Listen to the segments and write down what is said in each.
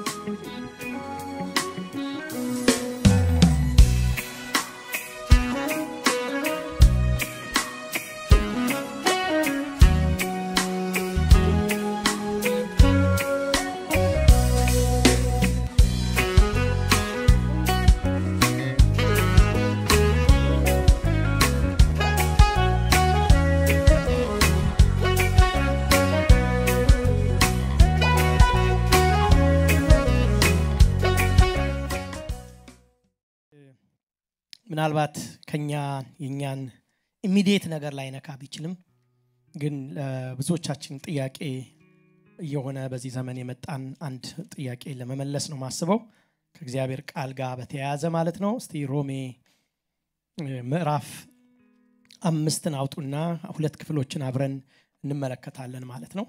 Thank you. ምናልባት ከኛ የኛን ኢሚዲየት ነገር ላይ ነካ ቢችልም ግን ብዙዎቻችን ጥያቄ እየሆነ በዚህ ዘመን የመጣን አንድ ጥያቄ ለመመለስ ነው ማስበው ከእግዚአብሔር ቃል ጋር በተያያዘ ማለት ነው እስቲ ሮሜ ምዕራፍ አምስትን አውጡና ሁለት ክፍሎችን አብረን እንመለከታለን ማለት ነው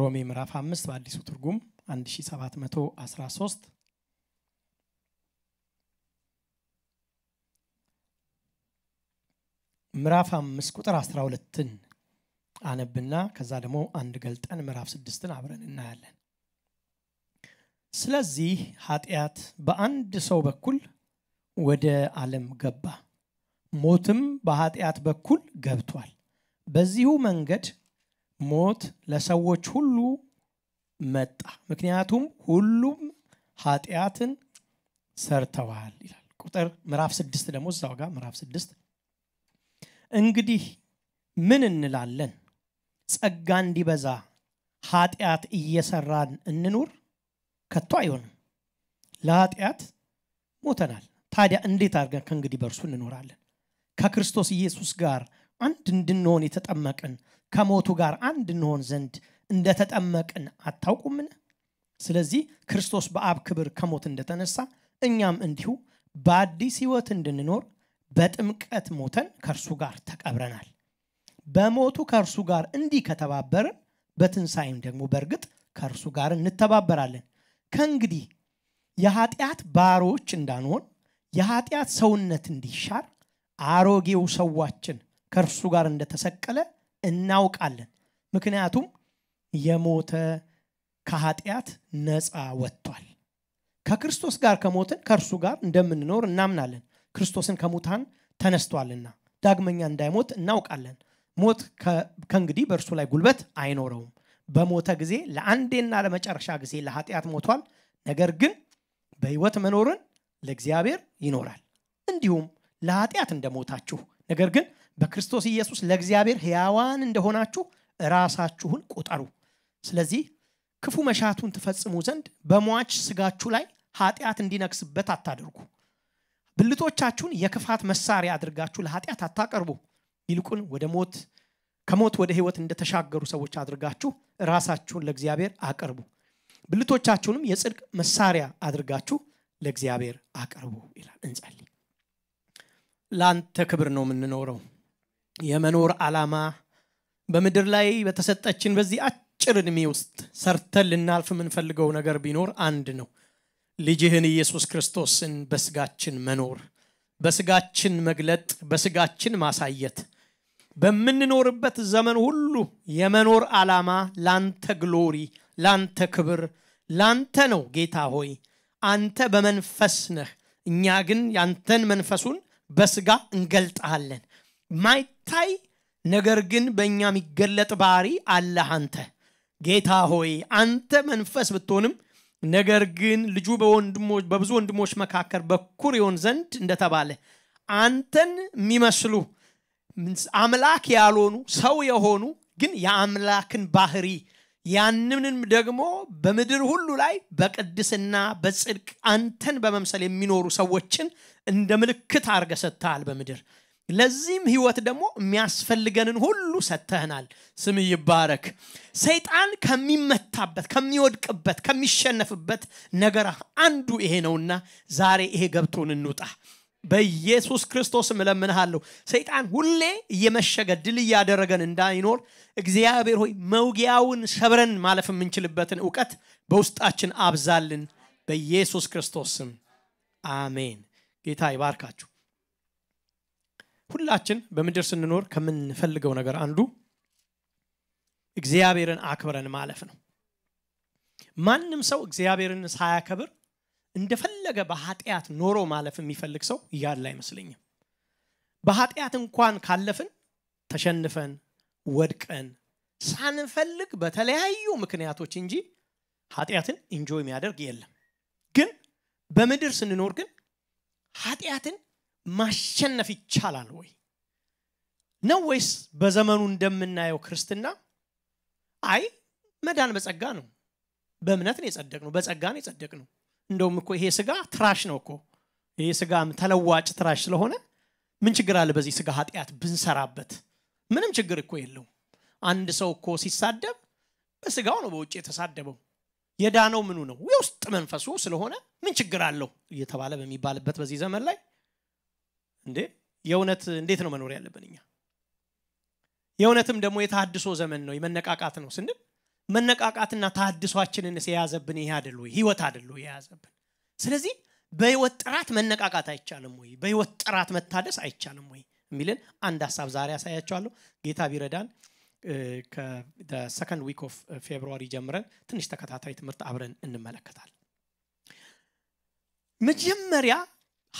ሮሜ ምዕራፍ አምስት በአዲሱ ትርጉም 1713 ምዕራፍ አምስት ቁጥር 12 ሁለትን አነብና ከዛ ደግሞ አንድ ገልጠን ምዕራፍ ስድስትን አብረን እናያለን ስለዚህ ኃጢአት በአንድ ሰው በኩል ወደ ዓለም ገባ ሞትም በኃጢአት በኩል ገብቷል በዚሁ መንገድ ሞት ለሰዎች ሁሉ መጣ ምክንያቱም ሁሉም ኃጢአትን ሰርተዋል ይላል ቁጥር ምዕራፍ ስድስት ደግሞ እዛው ጋር ምዕራፍ ስድስት እንግዲህ ምን እንላለን? ጸጋ እንዲበዛ ኃጢአት እየሰራን እንኑር? ከቶ አይሆንም። ለኃጢአት ሞተናል። ታዲያ እንዴት አድርገን ከእንግዲህ በእርሱ እንኖራለን? ከክርስቶስ ኢየሱስ ጋር አንድ እንድንሆን የተጠመቅን ከሞቱ ጋር አንድ እንሆን ዘንድ እንደተጠመቅን አታውቁምን? ስለዚህ ክርስቶስ በአብ ክብር ከሞት እንደተነሳ እኛም እንዲሁ በአዲስ ህይወት እንድንኖር በጥምቀት ሞተን ከእርሱ ጋር ተቀብረናል። በሞቱ ከእርሱ ጋር እንዲህ ከተባበርን በትንሣኤም ደግሞ በእርግጥ ከእርሱ ጋር እንተባበራለን። ከእንግዲህ የኃጢአት ባሮች እንዳንሆን የኃጢአት ሰውነት እንዲሻር አሮጌው ሰዋችን ከእርሱ ጋር እንደተሰቀለ እናውቃለን። ምክንያቱም የሞተ ከኃጢአት ነፃ ወጥቷል። ከክርስቶስ ጋር ከሞትን ከእርሱ ጋር እንደምንኖር እናምናለን። ክርስቶስን ከሙታን ተነስቷልና ዳግመኛ እንዳይሞት እናውቃለን። ሞት ከእንግዲህ በእርሱ ላይ ጉልበት አይኖረውም። በሞተ ጊዜ ለአንዴና ለመጨረሻ ጊዜ ለኃጢአት ሞቷል። ነገር ግን በህይወት መኖርን ለእግዚአብሔር ይኖራል። እንዲሁም ለኃጢአት እንደሞታችሁ ነገር ግን በክርስቶስ ኢየሱስ ለእግዚአብሔር ሕያዋን እንደሆናችሁ ራሳችሁን ቁጠሩ። ስለዚህ ክፉ መሻቱን ትፈጽሙ ዘንድ በሟች ስጋችሁ ላይ ኃጢአት እንዲነግስበት አታደርጉ። ብልቶቻችሁን የክፋት መሳሪያ አድርጋችሁ ለኃጢአት አታቀርቡ ይልቁን ወደ ሞት ከሞት ወደ ህይወት እንደተሻገሩ ሰዎች አድርጋችሁ ራሳችሁን ለእግዚአብሔር አቅርቡ ብልቶቻችሁንም የጽድቅ መሳሪያ አድርጋችሁ ለእግዚአብሔር አቅርቡ ይላል እንጸል ለአንተ ክብር ነው የምንኖረው የመኖር ዓላማ በምድር ላይ በተሰጠችን በዚህ አጭር እድሜ ውስጥ ሰርተን ልናልፍ የምንፈልገው ነገር ቢኖር አንድ ነው ልጅህን ኢየሱስ ክርስቶስን በስጋችን መኖር በስጋችን መግለጥ በስጋችን ማሳየት በምንኖርበት ዘመን ሁሉ የመኖር ዓላማ ላንተ ግሎሪ ላንተ ክብር ላንተ ነው ጌታ ሆይ አንተ በመንፈስ ነህ እኛ ግን ያንተን መንፈሱን በስጋ እንገልጠሃለን ማይታይ ነገር ግን በእኛ የሚገለጥ ባህሪ አለህ አንተ ጌታ ሆይ አንተ መንፈስ ብትሆንም ነገር ግን ልጁ በብዙ ወንድሞች መካከል በኩር ይሆን ዘንድ እንደተባለ አንተን የሚመስሉ አምላክ ያልሆኑ ሰው የሆኑ ግን የአምላክን ባህሪ ያንንም ደግሞ በምድር ሁሉ ላይ በቅድስና በጽድቅ አንተን በመምሰል የሚኖሩ ሰዎችን እንደ ምልክት አርገ ሰጥተሃል በምድር ለዚህም ህይወት ደግሞ የሚያስፈልገንን ሁሉ ሰጥተህናል። ስም ይባረክ። ሰይጣን ከሚመታበት፣ ከሚወድቅበት፣ ከሚሸነፍበት ነገር አንዱ ይሄ ነውና ዛሬ ይሄ ገብቶን እንውጣ። በኢየሱስ ክርስቶስ እለምንሃለሁ። ሰይጣን ሁሌ እየመሸገ ድል እያደረገን እንዳይኖር እግዚአብሔር ሆይ መውጊያውን ሰብረን ማለፍ የምንችልበትን እውቀት በውስጣችን አብዛልን። በኢየሱስ ክርስቶስ ስም አሜን። ጌታ ይባርካችሁ። ሁላችን በምድር ስንኖር ከምንፈልገው ነገር አንዱ እግዚአብሔርን አክብረን ማለፍ ነው ማንም ሰው እግዚአብሔርን ሳያከብር እንደፈለገ በኃጢአት ኖሮ ማለፍ የሚፈልግ ሰው እያለ አይመስለኝም በኃጢአት እንኳን ካለፍን ተሸንፈን ወድቀን ሳንፈልግ በተለያዩ ምክንያቶች እንጂ ኃጢአትን እንጆይ የሚያደርግ የለም ግን በምድር ስንኖር ግን ኃጢአትን ማሸነፍ ይቻላል ወይ ነው ወይስ በዘመኑ እንደምናየው ክርስትና አይ መዳን በጸጋ ነው በእምነት ነው የጸደቅ ነው በጸጋ ነው የጸደቅ ነው እንደውም እኮ ይሄ ስጋ ትራሽ ነው እኮ ይሄ ስጋ ተለዋጭ ትራሽ ስለሆነ ምን ችግር አለ በዚህ ስጋ ኃጢአት ብንሰራበት ምንም ችግር እኮ የለው አንድ ሰው እኮ ሲሳደብ በስጋው ነው በውጭ የተሳደበው የዳነው ምኑ ነው የውስጥ መንፈሱ ስለሆነ ምን ችግር አለው እየተባለ በሚባልበት በዚህ ዘመን ላይ እንዴ የእውነት እንዴት ነው መኖር ያለብን እኛ የእውነትም ደግሞ የታድሶ ዘመን ነው የመነቃቃት ነው ስንል መነቃቃትና ታድሷችንን የያዘብን ይሄ አደል ወይ ህይወት አደል ወይ የያዘብን ስለዚህ በህይወት ጥራት መነቃቃት አይቻልም ወይ በህይወት ጥራት መታደስ አይቻልም ወይ የሚልን አንድ ሀሳብ ዛሬ አሳያቸዋለሁ ጌታ ቢረዳን ከሰከንድ ዊክ ኦፍ ፌብሪ ጀምረን ትንሽ ተከታታይ ትምህርት አብረን እንመለከታል መጀመሪያ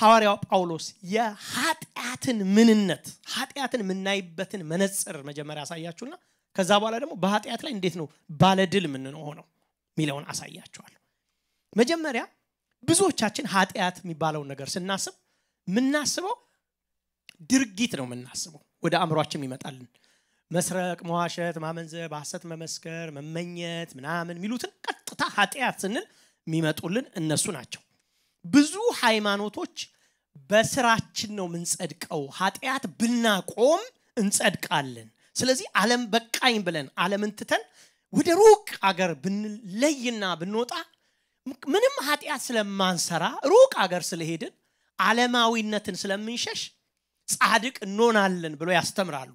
ሐዋርያው ጳውሎስ የኃጢአትን ምንነት ኃጢአትን የምናይበትን መነጽር መጀመሪያ ያሳያችሁና ከዛ በኋላ ደግሞ በኃጢአት ላይ እንዴት ነው ባለድል የምንሆነው የሚለውን አሳያችኋል መጀመሪያ ብዙዎቻችን ኃጢአት የሚባለውን ነገር ስናስብ የምናስበው ድርጊት ነው የምናስበው ወደ አእምሯችን ይመጣልን መስረቅ መዋሸት ማመንዘብ በሐሰት መመስከር መመኘት ምናምን የሚሉትን ቀጥታ ኃጢአት ስንል የሚመጡልን እነሱ ናቸው ብዙ ሃይማኖቶች በስራችን ነው የምንጸድቀው፣ ኃጢአት ብናቆም እንጸድቃለን። ስለዚህ ዓለም በቃኝ ብለን ዓለምን ትተን ወደ ሩቅ አገር ብንለይና ብንወጣ ምንም ኃጢአት ስለማንሰራ ሩቅ አገር ስለሄድን ዓለማዊነትን ስለምንሸሽ ጻድቅ እንሆናለን ብሎ ያስተምራሉ።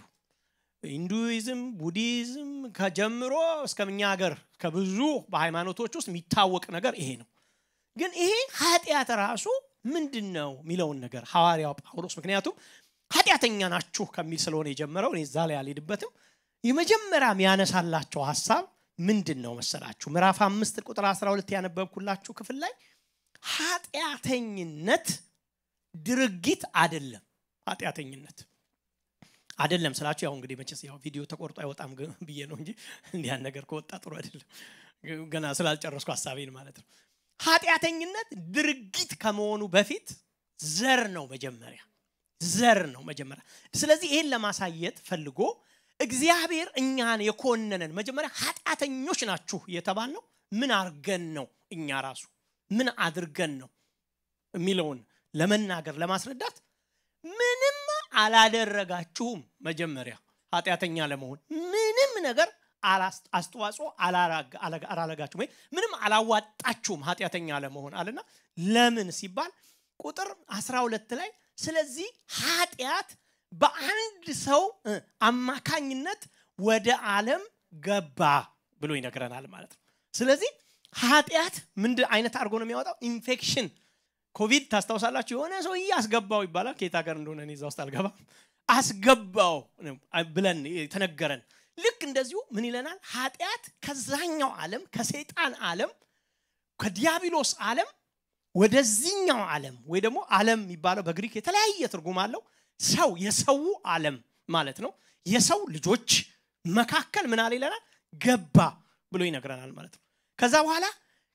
ሂንዱይዝም፣ ቡዲዝም ከጀምሮ እስከምኛ ሀገር ከብዙ በሃይማኖቶች ውስጥ የሚታወቅ ነገር ይሄ ነው። ግን ይሄ ኃጢአት ራሱ ምንድን ነው የሚለውን ነገር ሐዋርያው ጳውሎስ ምክንያቱም ኃጢአተኛ ናችሁ ከሚል ስለሆነ የጀመረው እኔ እዛ ላይ አልሄድበትም የመጀመሪያ ያነሳላቸው ሀሳብ ምንድን ነው መሰላችሁ ምዕራፍ አምስት ቁጥር 12 ያነበብኩላችሁ ክፍል ላይ ኃጢአተኝነት ድርጊት አደለም ኃጢአተኝነት አደለም ስላችሁ ያው እንግዲህ መቼስ ያው ቪዲዮ ተቆርጦ አይወጣም ብዬ ነው እንጂ እንዲያን ነገር ከወጣ ጥሩ አይደለም ገና ስላልጨረስኩ ሀሳቤን ማለት ነው ኃጢአተኝነት ድርጊት ከመሆኑ በፊት ዘር ነው መጀመሪያ ዘር ነው መጀመሪያ ስለዚህ ይህን ለማሳየት ፈልጎ እግዚአብሔር እኛን የኮነነን መጀመሪያ ኃጢአተኞች ናችሁ እየተባል ነው ምን አድርገን ነው እኛ ራሱ ምን አድርገን ነው የሚለውን ለመናገር ለማስረዳት ምንም አላደረጋችሁም መጀመሪያ ኃጢአተኛ ለመሆን ምንም ነገር አስተዋጽኦ አላረጋችሁም ወይ ምንም አላዋጣችሁም ኃጢአተኛ ለመሆን አለና ለምን ሲባል ቁጥር 12 ላይ ስለዚህ ኃጢአት በአንድ ሰው አማካኝነት ወደ ዓለም ገባ ብሎ ይነግረናል ማለት ነው ስለዚህ ኃጢአት ምንድ አይነት አድርጎ ነው የሚያወጣው ኢንፌክሽን ኮቪድ ታስታውሳላችሁ የሆነ ሰው አስገባው ይባላል ከየት ሀገር እንደሆነ እኔ እዛ ውስጥ አልገባም አስገባው ብለን የተነገረን ልክ እንደዚሁ ምን ይለናል? ኃጢአት ከዛኛው ዓለም ከሰይጣን ዓለም ከዲያብሎስ ዓለም ወደዚህኛው ዓለም ወይ ደግሞ ዓለም የሚባለው በግሪክ የተለያየ ትርጉም አለው። ሰው የሰው ዓለም ማለት ነው። የሰው ልጆች መካከል ምን አለ ይለናል? ገባ ብሎ ይነግረናል ማለት ነው። ከዛ በኋላ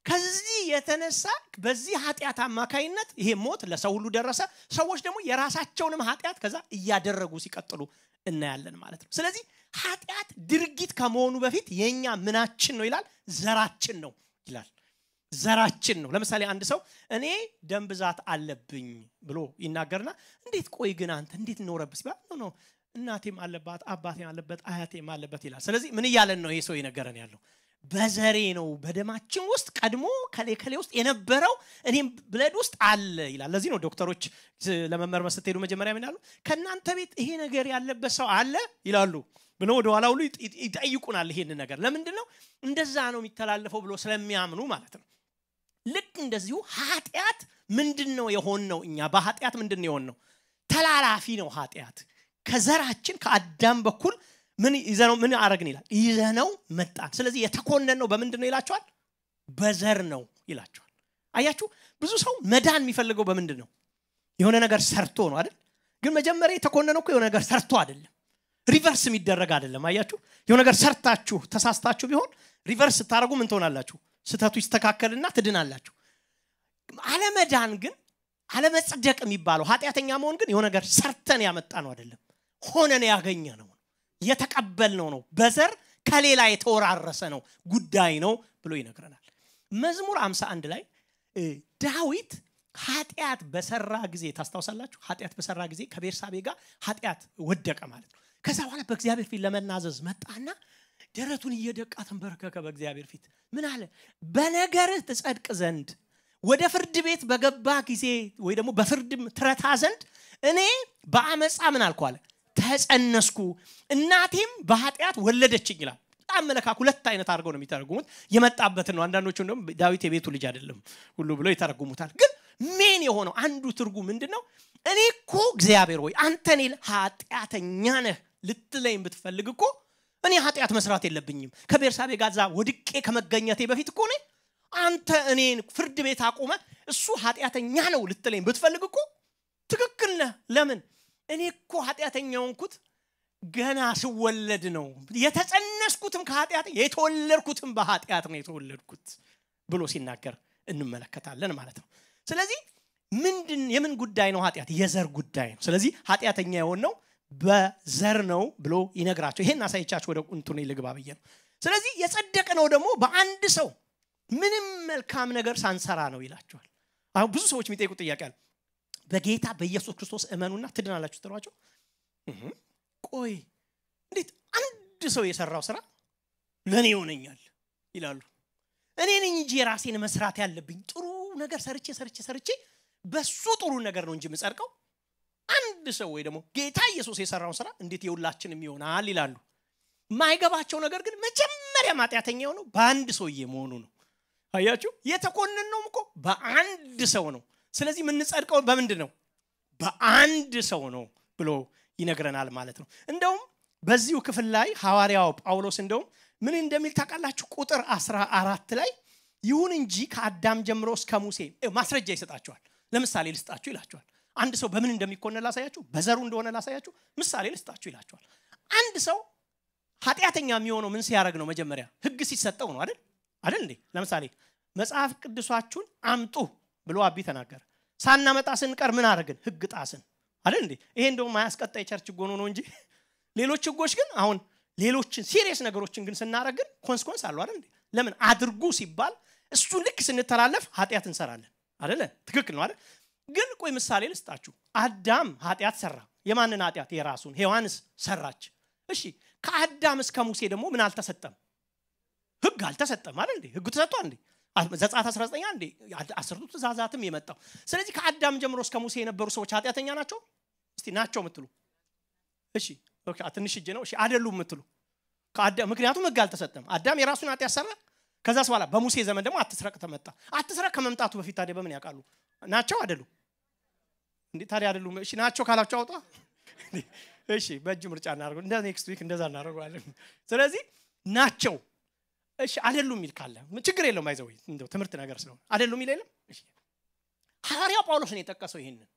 ከዚህ የተነሳ በዚህ ኃጢአት አማካይነት ይሄ ሞት ለሰው ሁሉ ደረሰ። ሰዎች ደግሞ የራሳቸውንም ኃጢአት ከዛ እያደረጉ ሲቀጥሉ እናያለን ማለት ነው። ስለዚህ ኃጢአት ድርጊት ከመሆኑ በፊት የእኛ ምናችን ነው ይላል ዘራችን ነው ይላል ዘራችን ነው ለምሳሌ አንድ ሰው እኔ ደም ብዛት አለብኝ ብሎ ይናገርና እንዴት ቆይ ግን አንተ እንዴት ኖረብ ሲባል ኖ እናቴም አለባት አባቴም አለበት አያቴም አለበት ይላል ስለዚህ ምን እያለን ነው ይህ ሰው የነገረን ያለው በዘሬ ነው በደማችን ውስጥ ቀድሞ ከሌከሌ ውስጥ የነበረው እኔም ብለድ ውስጥ አለ ይላል ለዚህ ነው ዶክተሮች ለመመርመር ስትሄዱ መጀመሪያ ምን ያሉ ከእናንተ ቤት ይሄ ነገር ያለበት ሰው አለ ይላሉ ብሎ ወደ ኋላ ሁሉ ይጠይቁናል ይሄን ነገር ለምንድን ነው እንደዛ ነው የሚተላለፈው ብሎ ስለሚያምኑ ማለት ነው ልክ እንደዚሁ ኃጢአት ምንድን ነው የሆን ነው እኛ በኃጢአት ምንድን ነው የሆን ነው ተላላፊ ነው ኃጢአት ከዘራችን ከአዳም በኩል ምን ይዘነው ምን አረግን ይላል ይዘነው መጣን ስለዚህ የተኮነን ነው በምንድን ነው ይላቸዋል በዘር ነው ይላቸዋል አያችሁ ብዙ ሰው መዳን የሚፈልገው በምንድን ነው የሆነ ነገር ሰርቶ ነው አይደል ግን መጀመሪያ የተኮነነው የሆነ ነገር ሰርቶ አይደለም ሪቨርስ የሚደረግ አይደለም አያችሁ የሆነ ነገር ሰርታችሁ ተሳስታችሁ ቢሆን ሪቨርስ ስታደረጉ ምን ትሆናላችሁ ስህተቱ ይስተካከልና ትድናላችሁ አለመዳን ግን አለመጽደቅ የሚባለው ኃጢአተኛ መሆን ግን የሆነ ነገር ሰርተን ያመጣ ነው አይደለም ሆነን ያገኘ ነው የተቀበል ነው ነው በዘር ከሌላ የተወራረሰ ነው ጉዳይ ነው ብሎ ይነግረናል መዝሙር 51 ላይ ዳዊት ኃጢአት በሰራ ጊዜ ታስታውሳላችሁ ኃጢአት በሰራ ጊዜ ከቤርሳቤ ጋር ኃጢአት ወደቀ ማለት ነው ከዛ በኋላ በእግዚአብሔር ፊት ለመናዘዝ መጣና ደረቱን እየደቃ ተንበረከከ በእግዚአብሔር ፊት ምን አለ በነገርህ ትጸድቅ ዘንድ ወደ ፍርድ ቤት በገባ ጊዜ ወይ ደግሞ በፍርድ ትረታ ዘንድ እኔ በአመፃ ምን አልኩ አለ ተጸነስኩ እናቴም በኃጢአት ወለደችኝ ይላል አመለካክ ሁለት አይነት አድርገው ነው የሚተረጉሙት የመጣበትን ነው አንዳንዶቹ ደግሞ ዳዊት የቤቱ ልጅ አይደለም ሁሉ ብለው ይተረጉሙታል ግን ሜን የሆነው አንዱ ትርጉም ምንድን ነው እኔ እኮ እግዚአብሔር ወይ አንተ ኃጢአተኛ ነህ ልትለይም ብትፈልግ እኮ እኔ ኃጢአት መስራት የለብኝም ከቤርሳቤ ጋዛ ወድቄ ከመገኘቴ በፊት እኮ ነኝ አንተ እኔን ፍርድ ቤት አቁመ እሱ ኃጢአተኛ ነው ልትለኝ ብትፈልግ እኮ ትክክል ነህ ለምን እኔ እኮ ኃጢአተኛ ሆንኩት ገና ስወለድ ነው የተጸነስኩትም ከኃጢአት የተወለድኩትም በኃጢአት ነው የተወለድኩት ብሎ ሲናገር እንመለከታለን ማለት ነው ስለዚህ ምንድን የምን ጉዳይ ነው ኃጢአት የዘር ጉዳይ ነው ስለዚህ ኃጢአተኛ የሆን ነው በዘር ነው ብሎ ይነግራቸው። ይሄን አሳይቻቸው ወደ ነው ልግባ ብዬ ነው። ስለዚህ የጸደቀ ነው ደግሞ በአንድ ሰው ምንም መልካም ነገር ሳንሰራ ነው ይላቸዋል። አሁን ብዙ ሰዎች የሚጠይቁ ጥያቄ አለ። በጌታ በኢየሱስ ክርስቶስ እመኑና ትድናላችሁ ትሏቸው። ቆይ እንዴት አንድ ሰው የሰራው ስራ ለእኔ ይሆነኛል ይላሉ። እኔ ነኝ እንጂ የራሴን መስራት ያለብኝ። ጥሩ ነገር ሰርቼ ሰርቼ ሰርቼ በሱ ጥሩ ነገር ነው እንጂ የምጸድቀው አንድ ሰው ወይ ደግሞ ጌታ ኢየሱስ የሰራውን ስራ እንዴት የሁላችንም ይሆናል ይላሉ። የማይገባቸው ነገር ግን መጀመሪያ ማጥያተኛ የሆነው በአንድ ሰውዬ መሆኑ ነው። አያችሁ፣ የተኮንን ነውም እኮ በአንድ ሰው ነው። ስለዚህ የምንጸድቀው በምንድን ነው? በአንድ ሰው ነው ብሎ ይነግረናል ማለት ነው። እንደውም በዚሁ ክፍል ላይ ሐዋርያው ጳውሎስ እንደውም ምን እንደሚል ታውቃላችሁ? ቁጥር አስራ አራት ላይ ይሁን እንጂ ከአዳም ጀምሮ እስከ ሙሴ ማስረጃ ይሰጣቸዋል። ለምሳሌ ልስጣችሁ ይላቸዋል። አንድ ሰው በምን እንደሚኮነ ላሳያችሁ፣ በዘሩ እንደሆነ ላሳያችሁ፣ ምሳሌ ልስጣችሁ ይላቸዋል። አንድ ሰው ኃጢአተኛ የሚሆነው ምን ሲያደርግ ነው? መጀመሪያ ህግ ሲሰጠው ነው አይደል? አይደል እንዴ? ለምሳሌ መጽሐፍ ቅዱሳችሁን አምጡ ብሎ አቢ ተናገረ። ሳናመጣ ስንቀር ምን አደረግን? ህግ ጣስን አይደል እንዴ? ይሄ እንደውም ማያስቀጣ የቸርች ጎኖ ነው እንጂ ሌሎች ህጎች ግን አሁን ሌሎችን ሲሪየስ ነገሮችን ግን ስናደረግን ኮንስኮንስ አሉ አይደል እንዴ? ለምን አድርጉ ሲባል እሱ ልክ ስንተላለፍ ኃጢአት እንሰራለን አይደለ? ትክክል ነው አይደል? ግን ቆይ ምሳሌ ልስጣችሁ። አዳም ኃጢአት ሰራ። የማንን ኃጢአት? የራሱን። ሔዋንስ ሰራች። እሺ ከአዳም እስከ ሙሴ ደግሞ ምን አልተሰጠም? ህግ አልተሰጠም አለ እንዴ? ህጉ ተሰጥቷል እንዴ? ዘጸአት 19 አንዴ አስርቱ ትእዛዛትም የመጣው። ስለዚህ ከአዳም ጀምሮ እስከ ሙሴ የነበሩ ሰዎች ኃጢአተኛ ናቸው? እስቲ ናቸው ምትሉ እሺ፣ ትንሽ እጅ ነው። እሺ አይደሉም ከአዳም ምክንያቱም ህግ አልተሰጠም። አዳም የራሱን ኃጢአት ሰራ። ከዛስ በኋላ በሙሴ ዘመን ደግሞ አትስረቅ ተመጣ። አትስረቅ ከመምጣቱ በፊት ታዲያ በምን ያውቃሉ? ናቸው አደሉ እንዴ ታዲያ አይደሉም? እሺ ናቸው ካላችሁ አውጣ። እሺ በእጅ ምርጫ እናደርገው እንደ ኔክስት ዊክ እንደዛ እናደርገዋለን። ስለዚህ ናቸው እሺ አይደሉም የሚል ካለ ችግር የለውም። አይዘው እንደው ትምህርት ነገር ስለሆነ አይደሉም የሚል የለም። ሐዋርያው ጳውሎስ ነው የጠቀሰው ይህንን።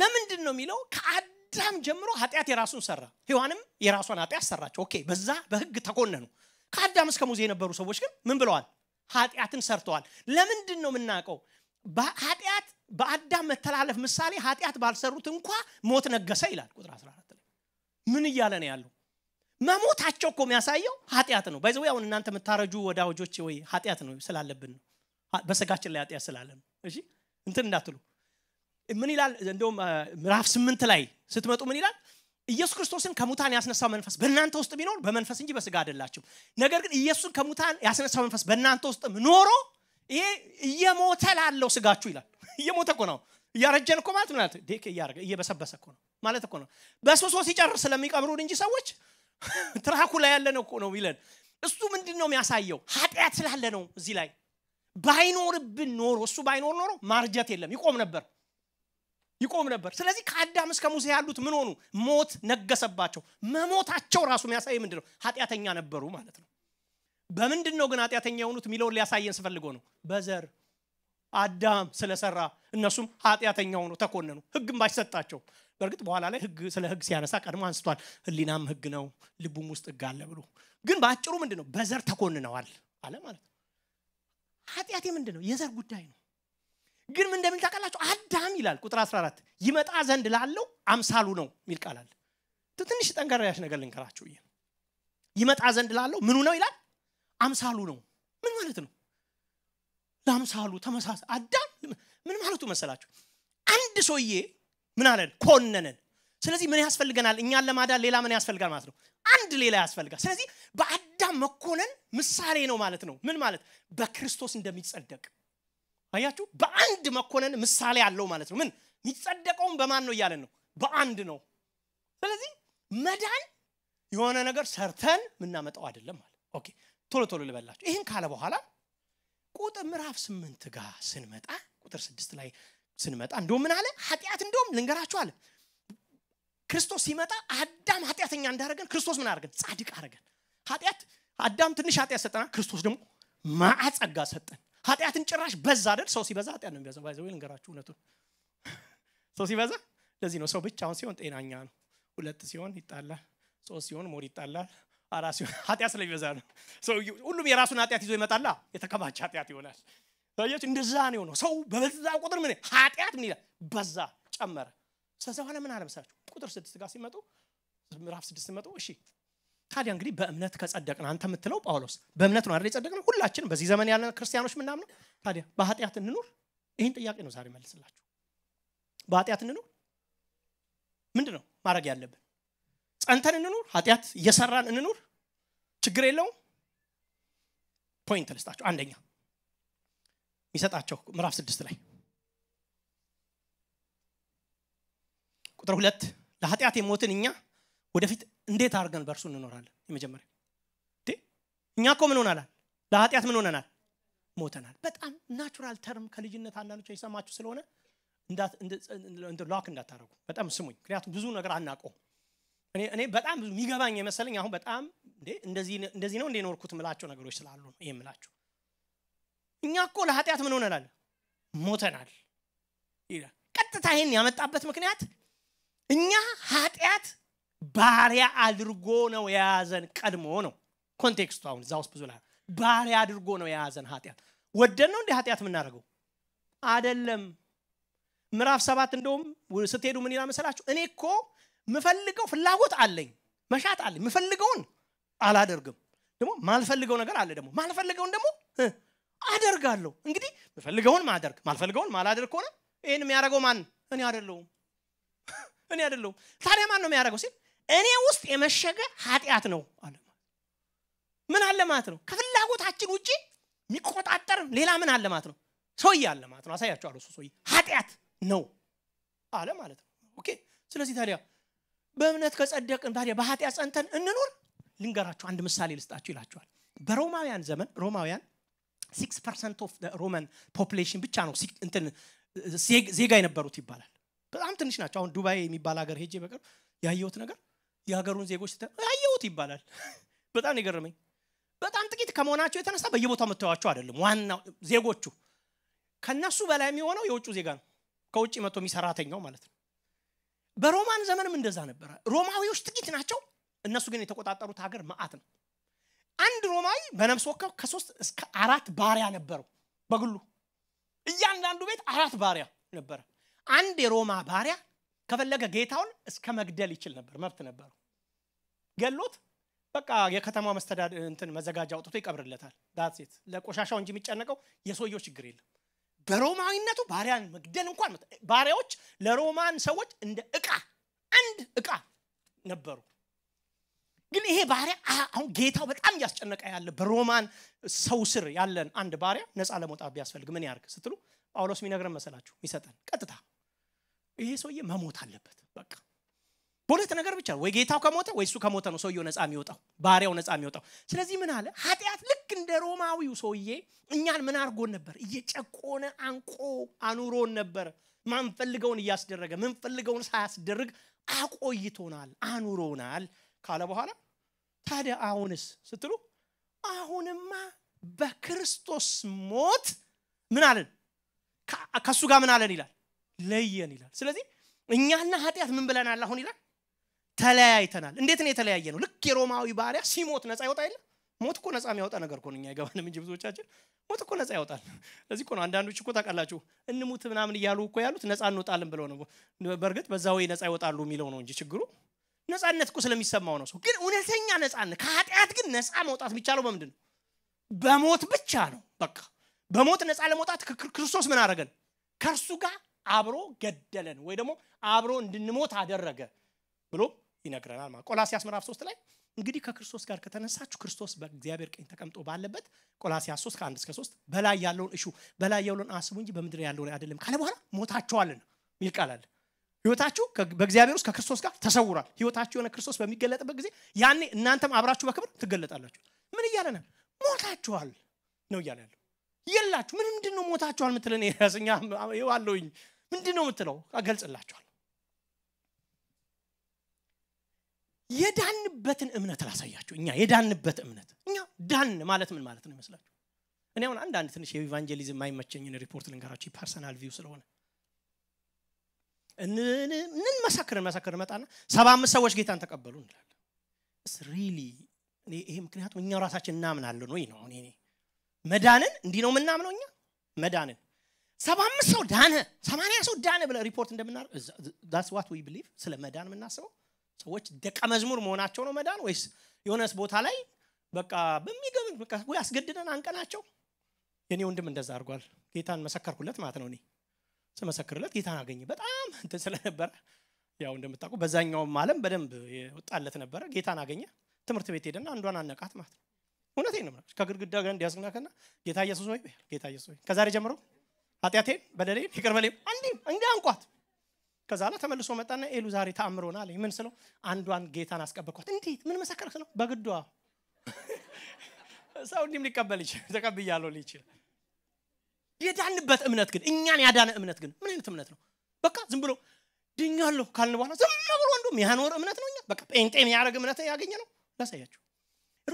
ለምንድን ነው የሚለው ከአዳም ጀምሮ ኃጢአት የራሱን ሰራ፣ ሔዋንም የራሷን ኃጢአት ሰራቸው። ኦኬ በዛ በህግ ተኮነኑ። ከአዳም እስከ ሙሴ የነበሩ ሰዎች ግን ምን ብለዋል? ኃጢአትን ሰርተዋል። ለምንድን ነው የምናውቀው? ኃጢአት መተላለፍ ምሳሌ ኃጢአት ባልሰሩት እንኳ ሞት ነገሰ ይላል ቁጥር 14 ላይ ምን እያለ ነው ያለው መሞታቸው እኮ የሚያሳየው ኃጢአት ነው ባይዘ አሁን እናንተ የምታረጁ ወዳጆች ወይ ኃጢአት ነው ስላለብን ነው በስጋችን ላይ ኃጢአት ስላለ ነው እሺ እንትን እንዳትሉ ምን ይላል እንደውም ምዕራፍ ስምንት ላይ ስትመጡ ምን ይላል ኢየሱስ ክርስቶስን ከሙታን ያስነሳው መንፈስ በእናንተ ውስጥ ቢኖር በመንፈስ እንጂ በስጋ አይደላችሁም ነገር ግን ኢየሱስን ከሙታን ያስነሳው መንፈስ በእናንተ ውስጥ ኖሮ ይሄ እየሞተ ላለው ስጋችሁ ይላል እየሞተ እኮ ነው እያረጀን እኮ ማለት ምናት ዴክ እያደረገ እየበሰበሰ እኮ ነው ማለት እኮ ነው። በሶሶ ሲጨርስ ስለሚቀብሩን እንጂ ሰዎች ትራኩ ላይ ያለን እኮ ነው ይለን። እሱ ምንድን ነው የሚያሳየው? ኃጢአት ስላለ ነው። እዚህ ላይ ባይኖርብን ኖሮ እሱ ባይኖር ኖሮ ማርጀት የለም ይቆም ነበር ይቆም ነበር። ስለዚህ ከአዳም እስከ ሙሴ ያሉት ምን ሆኑ? ሞት ነገሰባቸው። መሞታቸው ራሱ የሚያሳየ ምንድን ነው? ኃጢአተኛ ነበሩ ማለት ነው። በምንድን ነው ግን ኃጢአተኛ የሆኑት የሚለውን ሊያሳየን ስፈልጎ ነው በዘር አዳም ስለሰራ እነሱም ኃጢአተኛ ሆኖ ተኮነኑ ህግም ባይሰጣቸው በእርግጥ በኋላ ላይ ህግ ስለ ህግ ሲያነሳ ቀድሞ አንስቷል ህሊናም ህግ ነው ልቡም ውስጥ ህግ አለ ብሎ ግን በአጭሩ ምንድን ነው በዘር ተኮንነዋል አለ ማለት ነው ኃጢአቴ ምንድ ነው የዘር ጉዳይ ነው ግን ምን እንደሚል ታቃላቸው አዳም ይላል ቁጥር 14 ይመጣ ዘንድ ላለው አምሳሉ ነው የሚል ቃል አለ ትንሽ ጠንከራያሽ ነገር ልንከራቸው ይመጣ ዘንድ ላለው ምኑ ነው ይላል አምሳሉ ነው ምን ማለት ነው ለአምሳሉ ተመሳሳይ አዳም ምን ማለቱ መሰላችሁ አንድ ሰውዬ ምን አለን ኮነነን ስለዚህ ምን ያስፈልገናል እኛን ለማዳን ሌላ ምን ያስፈልጋል ማለት ነው አንድ ሌላ ያስፈልጋል ስለዚህ በአዳም መኮነን ምሳሌ ነው ማለት ነው ምን ማለት በክርስቶስ እንደሚጸደቅ አያችሁ በአንድ መኮነን ምሳሌ አለው ማለት ነው ምን የሚጸደቀውም በማን ነው እያለን ነው በአንድ ነው ስለዚህ መዳን የሆነ ነገር ሰርተን ምናመጣው አይደለም ማለት ኦኬ ቶሎ ቶሎ ልበላችሁ ይህን ካለ በኋላ ቁጥር ምዕራፍ ስምንት ጋር ስንመጣ ቁጥር ስድስት ላይ ስንመጣ እንደውም ምን አለ ኃጢአት እንደውም ልንገራችሁ አለ ክርስቶስ ሲመጣ አዳም ኃጢአተኛ እንዳደረገን ክርስቶስ ምን አደረገን ጻድቅ አደረገን ኃጢአት አዳም ትንሽ ኃጢአት ሰጠና ክርስቶስ ደግሞ ማዕጸጋ ሰጠን ኃጢአትን ጭራሽ በዛ አይደል ሰው ሲበዛ ኃጢአት ነው የሚበዛ ባይዘ ልንገራችሁ እውነቱን ሰው ሲበዛ ለዚህ ነው ሰው ብቻውን ሲሆን ጤናኛ ነው ሁለት ሲሆን ይጣላል ሶስት ሲሆን ሞር ይጣላል አራሲ ኃጢአት ስለሚበዛ ነው ሁሉም የራሱን ኃጢአት ይዞ ይመጣላ የተከማቸ ኃጢአት ይሆናል ታያች እንደዛ ነው ሰው በበዛ ቁጥር ምን ኃጢአት ምን ይላል በዛ ጨመረ ስለዚ በኋላ ምን ቁጥር ስድስት ጋር ሲመጡ ምዕራፍ ስድስት ሲመጡ እሺ ታዲያ እንግዲህ በእምነት ከጸደቅን አንተ የምትለው ጳውሎስ በእምነት ነው አይደል ሁላችንም በዚህ ዘመን ያለ ክርስቲያኖች ምናምነው ታዲያ በኃጢአት እንኑር ይህን ጥያቄ ነው ዛሬ መልስላችሁ በኃጢአት እንኑር ምንድን ነው ማድረግ ያለብን ጸንተን እንኑር ኃጢአት እየሰራን እንኑር ችግር የለው ፖይንት ልስጣቸው አንደኛ ይሰጣቸው ምዕራፍ ስድስት ላይ ቁጥር ሁለት ለኃጢአት የሞትን እኛ ወደፊት እንዴት አድርገን በእርሱ እንኖራለን የመጀመሪያ እኛ እኮ ምን ሆናላል ለኃጢአት ምን ሆነናል ሞተናል በጣም ናቹራል ተርም ከልጅነት አንዳንዶች የሰማችሁ ስለሆነ ሎክ እንዳታደረጉ በጣም ስሙኝ ምክንያቱም ብዙ ነገር አናቀውም እኔ በጣም ብዙ የሚገባኝ የመሰለኝ አሁን በጣም እንደዚህ ነው እንደኖርኩት ምላቸው ነገሮች ስላሉ ነው ምላቸው እኛ እኮ ለኃጢአት ምን ሆነናል ሞተናል ቀጥታ ይህን ያመጣበት ምክንያት እኛ ኃጢአት ባሪያ አድርጎ ነው የያዘን ቀድሞ ነው ኮንቴክስቱ አሁን እዛ ውስጥ ብዙ ላ ባሪያ አድርጎ ነው የያዘን ኃጢአት ወደን ነው እንዲህ ኃጢአት የምናደርገው አደለም ምዕራፍ ሰባት እንደውም ስትሄዱ ምን ይላ መሰላችሁ እኔ እኮ ምፈልገው ፍላጎት አለኝ፣ መሻት አለኝ። የምፈልገውን አላደርግም። ደግሞ ማልፈልገው ነገር አለ። ደግሞ ማልፈልገውን ደግሞ አደርጋለሁ። እንግዲህ ምፈልገውን ማደርግ ማልፈልገውን ማላደርግ ከሆነ ይህን የሚያደርገው ማን? እኔ አደለውም እኔ አደለውም ታዲያ ማን ነው የሚያደረገው ሲል እኔ ውስጥ የመሸገ ኃጢአት ነው አለ። ምን አለ ማለት ነው? ከፍላጎታችን ውጭ የሚቆጣጠር ሌላ ምን አለ ማለት ነው? ሰውዬ አለ ማለት ነው። አሳያቸዋለሁ። እሱ ሰውዬ ኃጢአት ነው አለ ማለት ነው። ኦኬ። ስለዚህ ታዲያ በእምነት ከጸደቅን ታዲያ በኃጢአት ጸንተን እንኑር ልንገራችሁ አንድ ምሳሌ ልስጣችሁ ይላችኋል በሮማውያን ዘመን ሮማውያን ሲክስ ፐርሰንት ኦፍ ሮማን ፖፕሌሽን ብቻ ነው እንትን ዜጋ የነበሩት ይባላል በጣም ትንሽ ናቸው አሁን ዱባይ የሚባል ሀገር ሄጄ በቀር ያየሁት ነገር የሀገሩን ዜጎች ያየሁት ይባላል በጣም የገረመኝ በጣም ጥቂት ከመሆናቸው የተነሳ በየቦታው መታዋቸው አይደለም ዋና ዜጎቹ ከነሱ በላይ የሚሆነው የውጭ ዜጋ ነው ከውጭ መቶ የሚሰራተኛው ማለት ነው በሮማን ዘመንም እንደዛ ነበረ ሮማዊዎች ጥቂት ናቸው እነሱ ግን የተቆጣጠሩት ሀገር መዓት ነው አንድ ሮማዊ በነፍስ ወከፍ ከሶስት እስከ አራት ባሪያ ነበረው በግሉ እያንዳንዱ ቤት አራት ባሪያ ነበረ አንድ የሮማ ባሪያ ከፈለገ ጌታውን እስከ መግደል ይችል ነበር መብት ነበረው ገሎት በቃ የከተማ መስተዳድ እንትን መዘጋጃ አውጥቶ ይቀብርለታል ዳሴት ለቆሻሻው እንጂ የሚጨነቀው የሰውየው ችግር የለም በሮማዊነቱ ባሪያን መግደል እንኳን ባሪያዎች ለሮማን ሰዎች እንደ እቃ አንድ እቃ ነበሩ ግን ይሄ ባሪያ አሁን ጌታው በጣም እያስጨነቀ ያለ በሮማን ሰው ስር ያለን አንድ ባሪያ ነፃ ለመውጣት ቢያስፈልግ ምን ያርግ ስትሉ ጳውሎስ የሚነግረን መሰላችሁ ይሰጠን ቀጥታ ይሄ ሰውዬ መሞት አለበት በቃ በሁለት ነገር ብቻ ወይ ጌታው ከሞተ ወይ እሱ ከሞተ ነው ሰውየው ነፃ የሚወጣው ባሪያው ነፃ የሚወጣው ስለዚህ ምን አለ ኃጢአት ልክ እንደ ሮማዊው ሰውዬ እኛን ምን አርጎን ነበር እየጨቆነ አንቆ አኑሮን ነበር ማንፈልገውን እያስደረገ ምንፈልገውን ሳያስደርግ አቆይቶናል አኑሮናል ካለ በኋላ ታዲያ አሁንስ ስትሉ አሁንማ በክርስቶስ ሞት ምን አለን ከእሱ ጋር ምን አለን ይላል ለየን ይላል ስለዚህ እኛና ኃጢአት ምን ብለናል አሁን ይላል ተለያይተናል። እንዴት ነው የተለያየ ነው? ልክ የሮማዊ ባሪያ ሲሞት ነፃ ይወጣ የለ ሞት እኮ ነፃ የሚያወጣ ነገር እኮ እኛ አይገባንም እንጂ ብዙዎቻችን ሞት እኮ ነፃ ያወጣል። ለዚህ እኮ ነው አንዳንዶች እኮ ታውቃላችሁ እንሙት ምናምን እያሉ እኮ ያሉት ነፃ እንወጣለን ብለው ነው። በእርግጥ በዛ ወይ ነፃ ይወጣሉ የሚለው ነው እንጂ ችግሩ ነፃነት እኮ ስለሚሰማው ነው ሰው። ግን እውነተኛ ነፃነት ከኃጢአት ግን ነፃ መውጣት የሚቻለው በምንድን ነው? በሞት ብቻ ነው። በቃ በሞት ነፃ ለመውጣት ክርስቶስ ምን አደረገን? ከእርሱ ጋር አብሮ ገደለን ወይ ደግሞ አብሮ እንድንሞት አደረገ ብሎ ይነግረናል ማለት ቆላሲያስ ምዕራፍ 3 ላይ እንግዲህ ከክርስቶስ ጋር ከተነሳችሁ ክርስቶስ በእግዚአብሔር ቀኝ ተቀምጦ ባለበት ቆላሲያስ 3 ከ1 እስከ 3 በላይ ያለውን እሹ በላይ ያለውን አስቡ እንጂ በምድር ያለውን አይደለም ካለ በኋላ ሞታችኋልና ይል ቃል አለ። ህይወታችሁ በእግዚአብሔር ውስጥ ከክርስቶስ ጋር ተሰውሯል። ህይወታችሁ የሆነ ክርስቶስ በሚገለጥበት ጊዜ ያኔ እናንተም አብራችሁ በክብር ትገለጣላችሁ። ምን እያለ ነው ሞታችኋል ነው እያለ ያለው። የላችሁ ምን ምንድን ነው ሞታችኋል ምትለን ያስኛ ዋለውኝ ምንድን ነው ምትለው ገልጽላችኋል የዳንበትን እምነት ላሳያችሁ። እኛ የዳንበት እምነት እኛ ዳን ማለት ምን ማለት ነው ይመስላችሁ? እኔ አሁን አንዳንድ ትንሽ የኢቫንጀሊዝም የማይመቸኝን ሪፖርት ልንገራቸው የፐርሰናል ቪው ስለሆነ ምን መሰክር መሰክር መጣና ሰባ አምስት ሰዎች ጌታን ተቀበሉ እንላለን። ሪሊ ይሄ ምክንያቱም እኛው ራሳችን እናምናለን ወይ ነው። እኔ መዳንን እንዲህ ነው የምናምነው እኛ መዳንን ሰባ አምስት ሰው ዳነ፣ ሰማኒያ ሰው ዳነ ብለ ሪፖርት እንደምናደርግ ዳስ ዋት ዊ ብሊቭ ስለ መዳን የምናስበው ሰዎች ደቀ መዝሙር መሆናቸው ነው መዳን ወይስ የሆነስ ቦታ ላይ በቃ በሚገርም በቃ ወይ አስገድደን አንቀናቸው የኔ ወንድም እንደዛ አድርጓል ጌታን መሰከርኩለት ማለት ነው እኔ ስመሰክርለት ጌታን አገኘ በጣም እንትን ስለነበረ ያው እንደምታውቁ በዛኛውም አለም በደንብ ወጣለት ነበረ ጌታን አገኘ ትምህርት ቤት ሄደና አንዷን አነቃት ማለት ነው እውነቴ ነው ከግድግዳ ጋር እንዲያስግና ጌታ ኢየሱስ ወይ ጌታ ኢየሱስ ወይ ከዛሬ ጀምሮ ኃጢአቴን በደሌን ይቅር በሌም አንዴ እንዲህ አንቋት ከዛ ላ ተመልሶ መጣና ኤሉ ዛሬ ተአምሮና አለኝ። ምን ስለው አንዷን ጌታን አስቀበልኳት። እንዴት ምን መሰከረ ስለው በግዷ ሰው እንዲም ሊቀበል ይችላል፣ ተቀብያለሁ ሊል ይችላል። የዳንበት እምነት ግን እኛን ያዳነ እምነት ግን ምን አይነት እምነት ነው? በቃ ዝም ብሎ ድኛለሁ ካልን በኋላ ዝም ብሎ ወንዱም ያኖር እምነት ነው። እኛ በቃ ጴንጤ የሚያደርግ እምነት ያገኘ ነው። ላሳያችሁ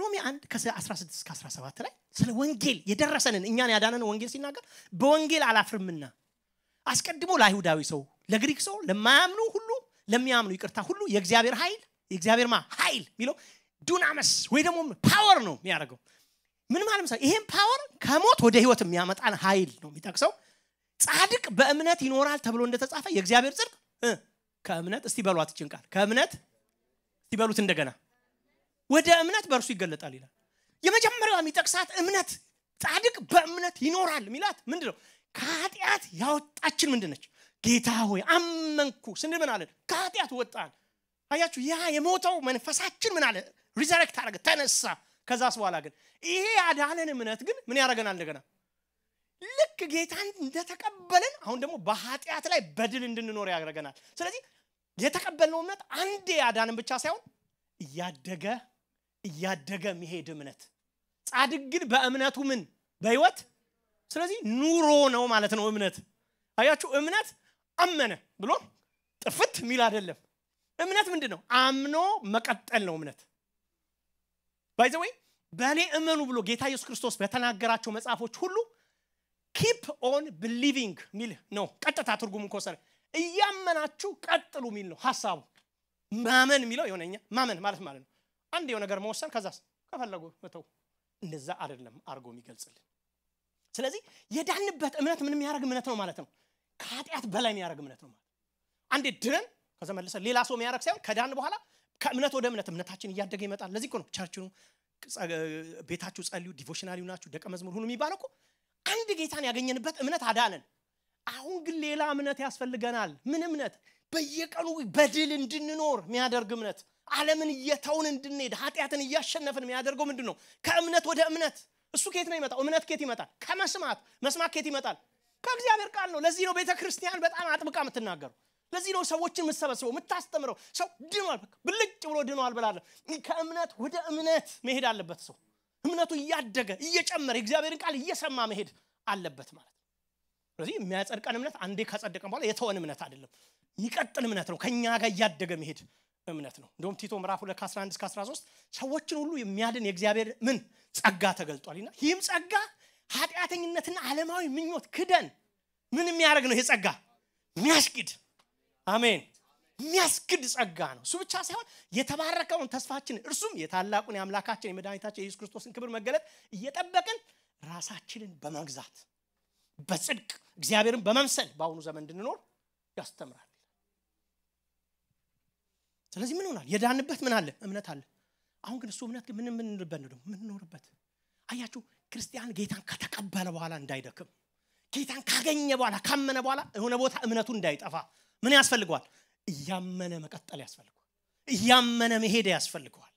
ሮሚ 1 ከ16 እስከ 17 ላይ ስለ ወንጌል የደረሰንን እኛን ያዳነን ወንጌል ሲናገር በወንጌል አላፍርምና አስቀድሞ ለአይሁዳዊ ሰው ለግሪክ ሰው ለማያምኑ ሁሉ ለሚያምኑ ይቅርታ ሁሉ የእግዚአብሔር ኃይል የእግዚአብሔር ማ ኃይል የሚለው ዱናመስ ወይ ደግሞ ፓወር ነው የሚያደርገው ምን ማለት ምሳሌ ይሄን ፓወር ከሞት ወደ ህይወት የሚያመጣን ኃይል ነው የሚጠቅሰው ጻድቅ በእምነት ይኖራል ተብሎ እንደተጻፈ የእግዚአብሔር ጽድቅ ከእምነት እስቲ በሏት ይችን ቃል ከእምነት እስቲ በሉት እንደገና ወደ እምነት በእርሱ ይገለጣል ይላል የመጀመሪያው የሚጠቅሳት እምነት ጻድቅ በእምነት ይኖራል የሚላት ምንድነው ከኃጢአት ያወጣችን ምንድን ጌታ ሆይ አመንኩ ስንል ምን አለን ከኃጢአት ወጣን አያችሁ ያ የሞተው መንፈሳችን ምን አለ ሪዘረክት አረገ ተነሳ ከዛስ በኋላ ግን ይሄ ያዳነን እምነት ግን ምን ያደረገናል እንደገና ልክ ጌታን እንደተቀበልን አሁን ደግሞ በኃጢአት ላይ በድል እንድንኖር ያደረገናል ስለዚህ የተቀበልነው እምነት አንዴ ያዳንን ብቻ ሳይሆን እያደገ እያደገ መሄድ እምነት ጻድቅ ግን በእምነቱ ምን በህይወት ስለዚህ ኑሮ ነው ማለት ነው እምነት አያችሁ እምነት አመነ ብሎ ጥፍት የሚል አይደለም። እምነት ምንድን ነው? አምኖ መቀጠል ነው እምነት። ባይዘወይ በእኔ እመኑ ብሎ ጌታ ኢየሱስ ክርስቶስ በተናገራቸው መጽሐፎች ሁሉ ኪፕ ኦን ብሊቪንግ ሚል ነው። ቀጥታ ትርጉሙ ኮሰር እያመናችሁ ቀጥሉ ሚል ነው ሀሳቡ። ማመን የሚለው የሆነኛ ማመን ማለት ማለት ነው። አንድ የሆነ ነገር መወሰን ከዛስ ከፈለጉ መተው። እንደዛ አይደለም አድርጎ የሚገልጽልን። ስለዚህ የዳንበት እምነት ምን የሚያደርግ እምነት ነው ማለት ነው። ከኃጢአት በላይ የሚያደርግ እምነት ነው ማለት አንዴ ድነን ከዛ መለሰ ሌላ ሰው የሚያደርግ ሳይሆን ከዳን በኋላ ከእምነት ወደ እምነት እምነታችን እያደገ ይመጣል ለዚህ ነው ቸርችኑ ቤታችሁ ጸልዩ ዲቮሽናል ናችሁ ደቀ መዝሙር ሁኑ የሚባለው እኮ አንድ ጌታን ያገኘንበት እምነት አዳነን አሁን ግን ሌላ እምነት ያስፈልገናል ምን እምነት በየቀኑ በድል እንድንኖር የሚያደርግ እምነት ዓለምን እየተውን እንድንሄድ ኃጢአትን እያሸነፍን የሚያደርገው ምንድን ነው ከእምነት ወደ እምነት እሱ ኬት ነው ይመጣው እምነት ኬት ይመጣል ከመስማት መስማት ኬት ይመጣል ከእግዚአብሔር ቃል ነው ለዚህ ነው ቤተ ክርስቲያን በጣም አጥብቃ የምትናገሩ ለዚህ ነው ሰዎችን የምትሰበስበው የምታስተምረው ሰው ድኗል ብልጭ ብሎ ድኗል ብላለ ከእምነት ወደ እምነት መሄድ አለበት ሰው እምነቱ እያደገ እየጨመረ እግዚአብሔርን ቃል እየሰማ መሄድ አለበት ማለት ነው ስለዚህ የሚያጸድቀን እምነት አንዴ ካጸደቀን በኋላ የተወን እምነት አይደለም ይቀጥል እምነት ነው ከእኛ ጋር እያደገ መሄድ እምነት ነው እንደውም ቲቶ ምራፍ 2 ከ11 እስከ 13 ሰዎችን ሁሉ የሚያድን የእግዚአብሔር ምን ጸጋ ተገልጧል ይህም ጸጋ ኃጢአተኝነትና ዓለማዊ ምኞት ክደን ምን የሚያደርግ ነው ይሄ ጸጋ የሚያስግድ አሜን የሚያስግድ ጸጋ ነው እሱ ብቻ ሳይሆን የተባረከውን ተስፋችን እርሱም የታላቁን የአምላካችን የመድኃኒታችን የኢየሱስ ክርስቶስን ክብር መገለጥ እየጠበቅን ራሳችንን በመግዛት በጽድቅ እግዚአብሔርን በመምሰል በአሁኑ ዘመን እንድንኖር ያስተምራል ስለዚህ ምን ሆናል የዳንበት ምን አለ እምነት አለ አሁን ግን እሱ እምነት ምን ምንልበት ነው ደግሞ ምንኖርበት አያችሁ ክርስቲያን ጌታን ከተቀበለ በኋላ እንዳይደክም ጌታን ካገኘ በኋላ ካመነ በኋላ የሆነ ቦታ እምነቱ እንዳይጠፋ ምን ያስፈልገዋል እያመነ መቀጠል ያስፈልገዋል እያመነ መሄድ ያስፈልገዋል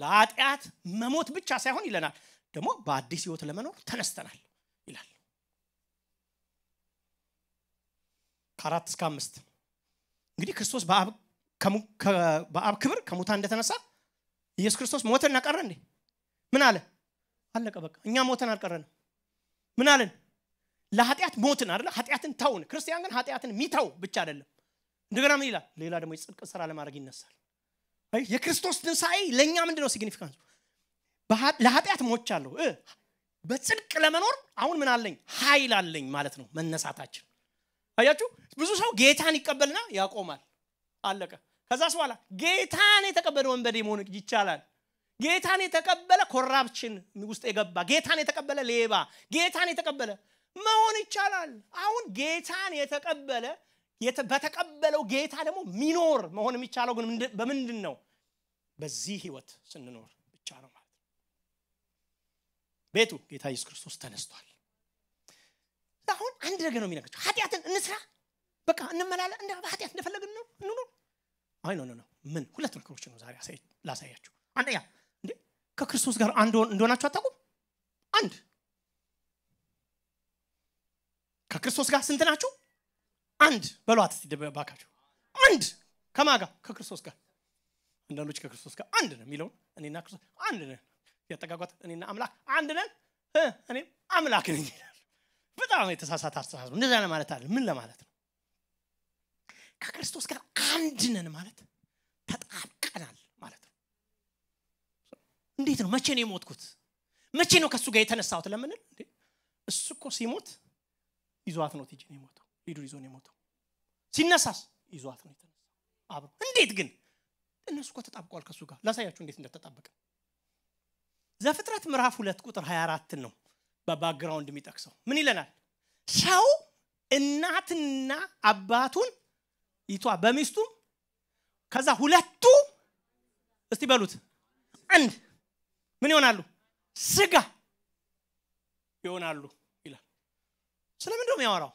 ለአጢአት መሞት ብቻ ሳይሆን ይለናል ደግሞ በአዲስ ህይወት ለመኖር ተነስተናል ይላል ከአራት እስከ አምስት እንግዲህ ክርስቶስ በአብ ክብር ከሙታ እንደተነሳ ኢየሱስ ክርስቶስ ሞትን ነቀረ እንዴ ምን አለ አለቀ በቃ እኛ ሞተን አልቀረንም ምን አለን ለኃጢአት ሞትን አደለ ኃጢአትን ተውን ክርስቲያን ግን ኃጢአትን ሚተው ብቻ አይደለም እንደገና ምን ይላል ሌላ ደግሞ የጽድቅ ስራ ለማድረግ ይነሳል የክርስቶስ ትንሣኤ ለእኛ ምንድን ነው ሲግኒፊካንስ ለኃጢአት ሞቻለሁ በጽድቅ ለመኖር አሁን ምን አለኝ ኃይል አለኝ ማለት ነው መነሳታችን አያችሁ ብዙ ሰው ጌታን ይቀበልና ያቆማል አለቀ ከዛስ በኋላ ጌታን የተቀበለ ወንበዴ መሆን ይቻላል ጌታን የተቀበለ ኮራፕሽን ውስጥ የገባ ጌታን የተቀበለ ሌባ ጌታን የተቀበለ መሆን ይቻላል። አሁን ጌታን የተቀበለ በተቀበለው ጌታ ደግሞ ሚኖር መሆን የሚቻለው ግን በምንድን ነው? በዚህ ህይወት ስንኖር ብቻ ነው ማለት ነው። ቤቱ ጌታ ኢየሱስ ክርስቶስ ተነስቷል። አሁን አንድ ነገር ነው የሚነግራቸው፣ ኃጢአትን እንስራ፣ በቃ እንመላለ ኃጢአት እንደፈለግን ነው እንኑር። አይ ኖ ምን ሁለት ነገሮች ነው ዛሬ ላሳያችሁ። አንደኛ ከክርስቶስ ጋር አንድ እንደሆናችሁ አታውቁም አንድ ከክርስቶስ ጋር ስንት ናችሁ አንድ በሏት እስቲ ባካችሁ አንድ ጋር? ከክርስቶስ ጋር አንዳንዶች ከክርስቶስ ጋር አንድ ነው የሚለውን እኔና ክርስቶስ አንድ ነን ያጠጋጓት እኔና አምላክ አንድ ነን እኔም አምላክ ነኝ በጣም የተሳሳተ አስተሳሰብ እንደዛ ለማለት አለ ምን ለማለት ነው ከክርስቶስ ጋር አንድ ነን ማለት ተጣብቀናል እንዴት ነው መቼ ነው የሞትኩት መቼ ነው ከእሱ ጋር የተነሳሁት ለምንል እሱ እኮ ሲሞት ይዟት ነው ትጅ የሞተው ይዞ ነው የሞተው ሲነሳስ ይዟት ነው የተነሳው አብሮ እንዴት ግን እነሱ እኮ ተጣብቀዋል ከእሱ ጋር ላሳያችሁ እንዴት እንደተጣበቀ ዘፍጥረት ምዕራፍ ሁለት ቁጥር 24 ነው በባክግራውንድ የሚጠቅሰው ምን ይለናል ሰው እናትና አባቱን ይቷ በሚስቱ ከዛ ሁለቱ እስቲ በሉት አንድ ምን ይሆናሉ ስጋ ይሆናሉ ይላል ስለምን ነው የሚያወራው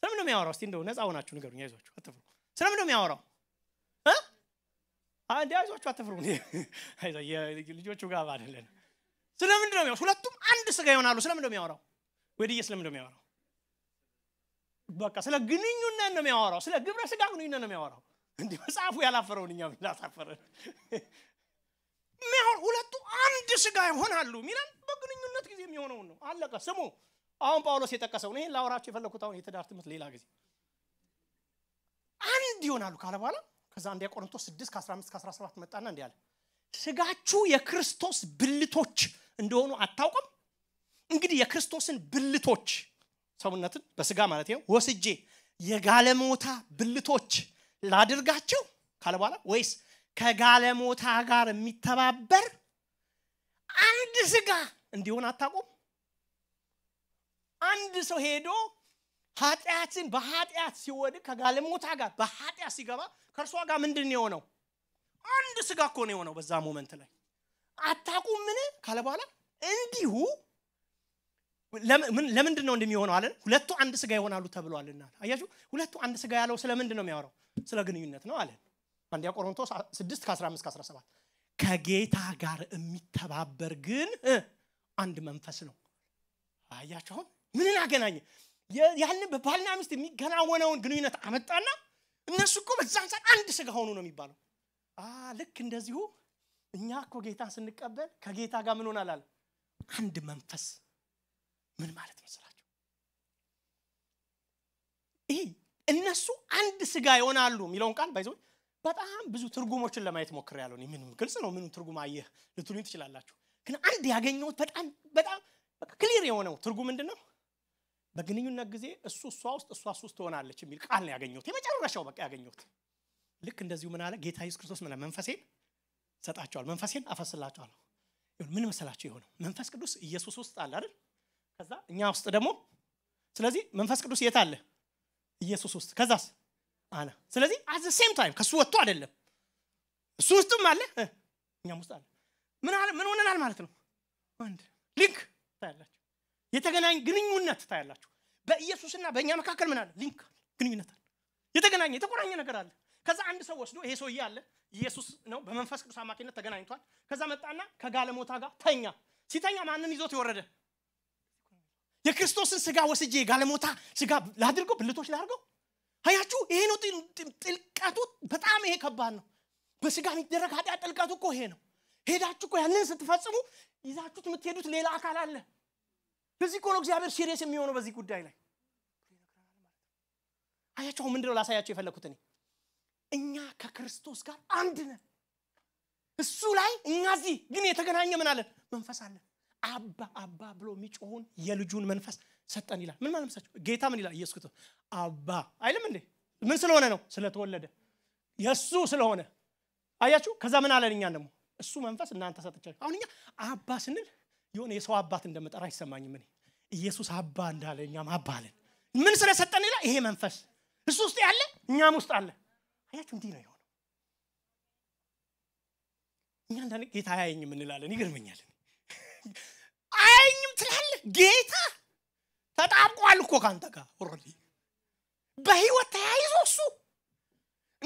ስለምን ነው የሚያወራው እስቲ እንደው ነፃ ሆናችሁ ንገሩኝ አይዟችሁ አትፍሩ ስለምን ነው የሚያወራው እንዲ አይዟችሁ አትፍሩ ልጆቹ ጋር አይደለን ስለምንድን ነው ሁለቱም አንድ ስጋ ይሆናሉ ስለምን ነው የሚያወራው ወድዬ ስለምን ነው የሚያወራው በቃ ስለ ግንኙነት ነው የሚያወራው ስለ ግብረ ስጋ ግንኙነት ነው የሚያወራው እንዲህ መጽሐፉ ያላፈረውን እኛ ምን ሁለቱ አንድ ስጋ ይሆናሉ ሚላል በግንኙነት ጊዜ የሚሆነውን ነው። አለቀ። ስሙ አሁን ጳውሎስ የጠቀሰው ነው። ይህን ላወራቸው የፈለግኩት አሁን የትዳር ትምህርት ሌላ ጊዜ አንድ ይሆናሉ ካለ በኋላ ከዛ አንድ ቆሮንቶስ 6 ከ15 ከ17 መጣና እንዲህ አለ ስጋችሁ የክርስቶስ ብልቶች እንደሆኑ አታውቅም? እንግዲህ የክርስቶስን ብልቶች ሰውነትን በስጋ ማለት ነው ወስጄ የጋለሞታ ብልቶች ላድርጋችሁ ካለ በኋላ ወይስ ከጋለሞታ ጋር የሚተባበር አንድ ስጋ እንዲሆን አታቆም አንድ ሰው ሄዶ ኃጢአትን በኃጢአት ሲወድ ከጋለሞታ ጋር በኃጢአት ሲገባ ከእርሷ ጋር ምንድን የሆነው አንድ ስጋ እኮ ነው የሆነው በዛ ሞመንት ላይ አታቁም ምን ካለ በኋላ እንዲሁ ለምንድን ነው እንደሚሆነው አለን ሁለቱ አንድ ስጋ ይሆናሉ ተብሏልና አያችሁ ሁለቱ አንድ ስጋ ያለው ስለምንድን ነው የሚያወራው ስለ ግንኙነት ነው አለን አንደኛ ቆሮንቶስ 6 ከ15 17 ከጌታ ጋር የሚተባበር ግን አንድ መንፈስ ነው አያቸውም ምንን አገናኘ ያንን በባልና ሚስት የሚከናወነውን ግንኙነት አመጣና እነሱ እኮ በዛን ሰዓት አንድ ስጋ ሆኑ ነው የሚባለው ልክ እንደዚሁ እኛ እኮ ጌታ ስንቀበል ከጌታ ጋር ምን ሆናላል አንድ መንፈስ ምን ማለት መስላቸው ይህ እነሱ አንድ ስጋ ይሆናሉ የሚለውን ቃል ባይዘ በጣም ብዙ ትርጉሞችን ለማየት ሞክር ያለው ምን ግልጽ ነው። ምኑ ትርጉም አየህ ልትሉኝ ትችላላችሁ። ግን አንድ ያገኘሁት በጣም በጣም ክሊር የሆነው ትርጉም ምንድን ነው? በግንኙነት ጊዜ እሱ እሷ ውስጥ እሷ ሱስ ትሆናለች የሚል ቃል ነው ያገኘሁት። የመጨረሻው በቃ ያገኘሁት ልክ እንደዚሁ ምን አለ ጌታ ኢየሱስ ክርስቶስ ምን መንፈሴን ሰጣቸዋል፣ መንፈሴን አፈስላቸዋል ምን መሰላቸው የሆነው መንፈስ ቅዱስ ኢየሱስ ውስጥ አለ አይደል? ከዛ እኛ ውስጥ ደግሞ ስለዚህ መንፈስ ቅዱስ የት አለ? ኢየሱስ ውስጥ ከዛስ አለ። ስለዚህ አዘ ሴም ታይም ከእሱ ወጥቶ አይደለም፣ እሱ ውስጥም አለ፣ እኛም ውስጥ አለ። ምን ሆነናል ማለት ነው? አንድ ሊንክ ታያላችሁ፣ የተገናኝ ግንኙነት ታያላችሁ። በኢየሱስና በእኛ መካከል ምን አለ? ሊንክ ግንኙነት አለ፣ የተገናኘ የተቆራኘ ነገር አለ። ከዛ አንድ ሰው ወስዶ ይሄ ሰውዬ አለ ኢየሱስ ነው በመንፈስ ቅዱስ አማካኝነት ተገናኝቷል። ከዛ መጣና ከጋለሞታ ጋር ተኛ። ሲተኛ ማንን ይዞት የወረደ የክርስቶስን ስጋ ወስጄ ጋለሞታ ስጋ ላድርገው ብልቶች ላድርገው አያችሁ ይሄ ነው ጥልቀቱ በጣም ይሄ ከባድ ነው በስጋ የሚደረግ ኃጢአት ጥልቀቱ እኮ ይሄ ነው ሄዳችሁ እኮ ያንን ስትፈጽሙ ይዛችሁት የምትሄዱት ሌላ አካል አለ ለዚህ እኮ ነው እግዚአብሔር ሲሪየስ የሚሆነው በዚህ ጉዳይ ላይ አያቸው ምንድነው ላሳያቸው የፈለግኩት እኔ እኛ ከክርስቶስ ጋር አንድ ነን እሱ ላይ እኛ እዚህ ግን የተገናኘ ምን አለን መንፈስ አለን አባ አባ ብሎ የሚጮሁን የልጁን መንፈስ ሰጠን ይላል። ምን ማለት መሰላችሁ? ጌታ ምን ይላል? ኢየሱስ ክርስቶስ አባ አይልም እንዴ? ምን ስለሆነ ነው? ስለተወለደ የእሱ ስለሆነ። አያችሁ? ከዛ ምን አለን? እኛን ደግሞ እሱ መንፈስ እናንተ ሰጥቻችሁ። አሁን እኛ አባ ስንል የሆነ የሰው አባት እንደመጠራ አይሰማኝም። እኔ ኢየሱስ አባ እንዳለ እኛም አባ አለን። ምን ስለሰጠን ይላል? ይሄ መንፈስ እሱ ውስጥ ያለ እኛም ውስጥ አለ። አያችሁ? እንዲህ ነው የሆነው። እኛ አንዳንድ ጌታ አያየኝም እንላለን። ይገርመኛል። አያየኝም ትላለ ጌታ ተጣብቋል እኮ ከአንተ ጋር ኦልሬዲ በህይወት ተያይዞ እሱ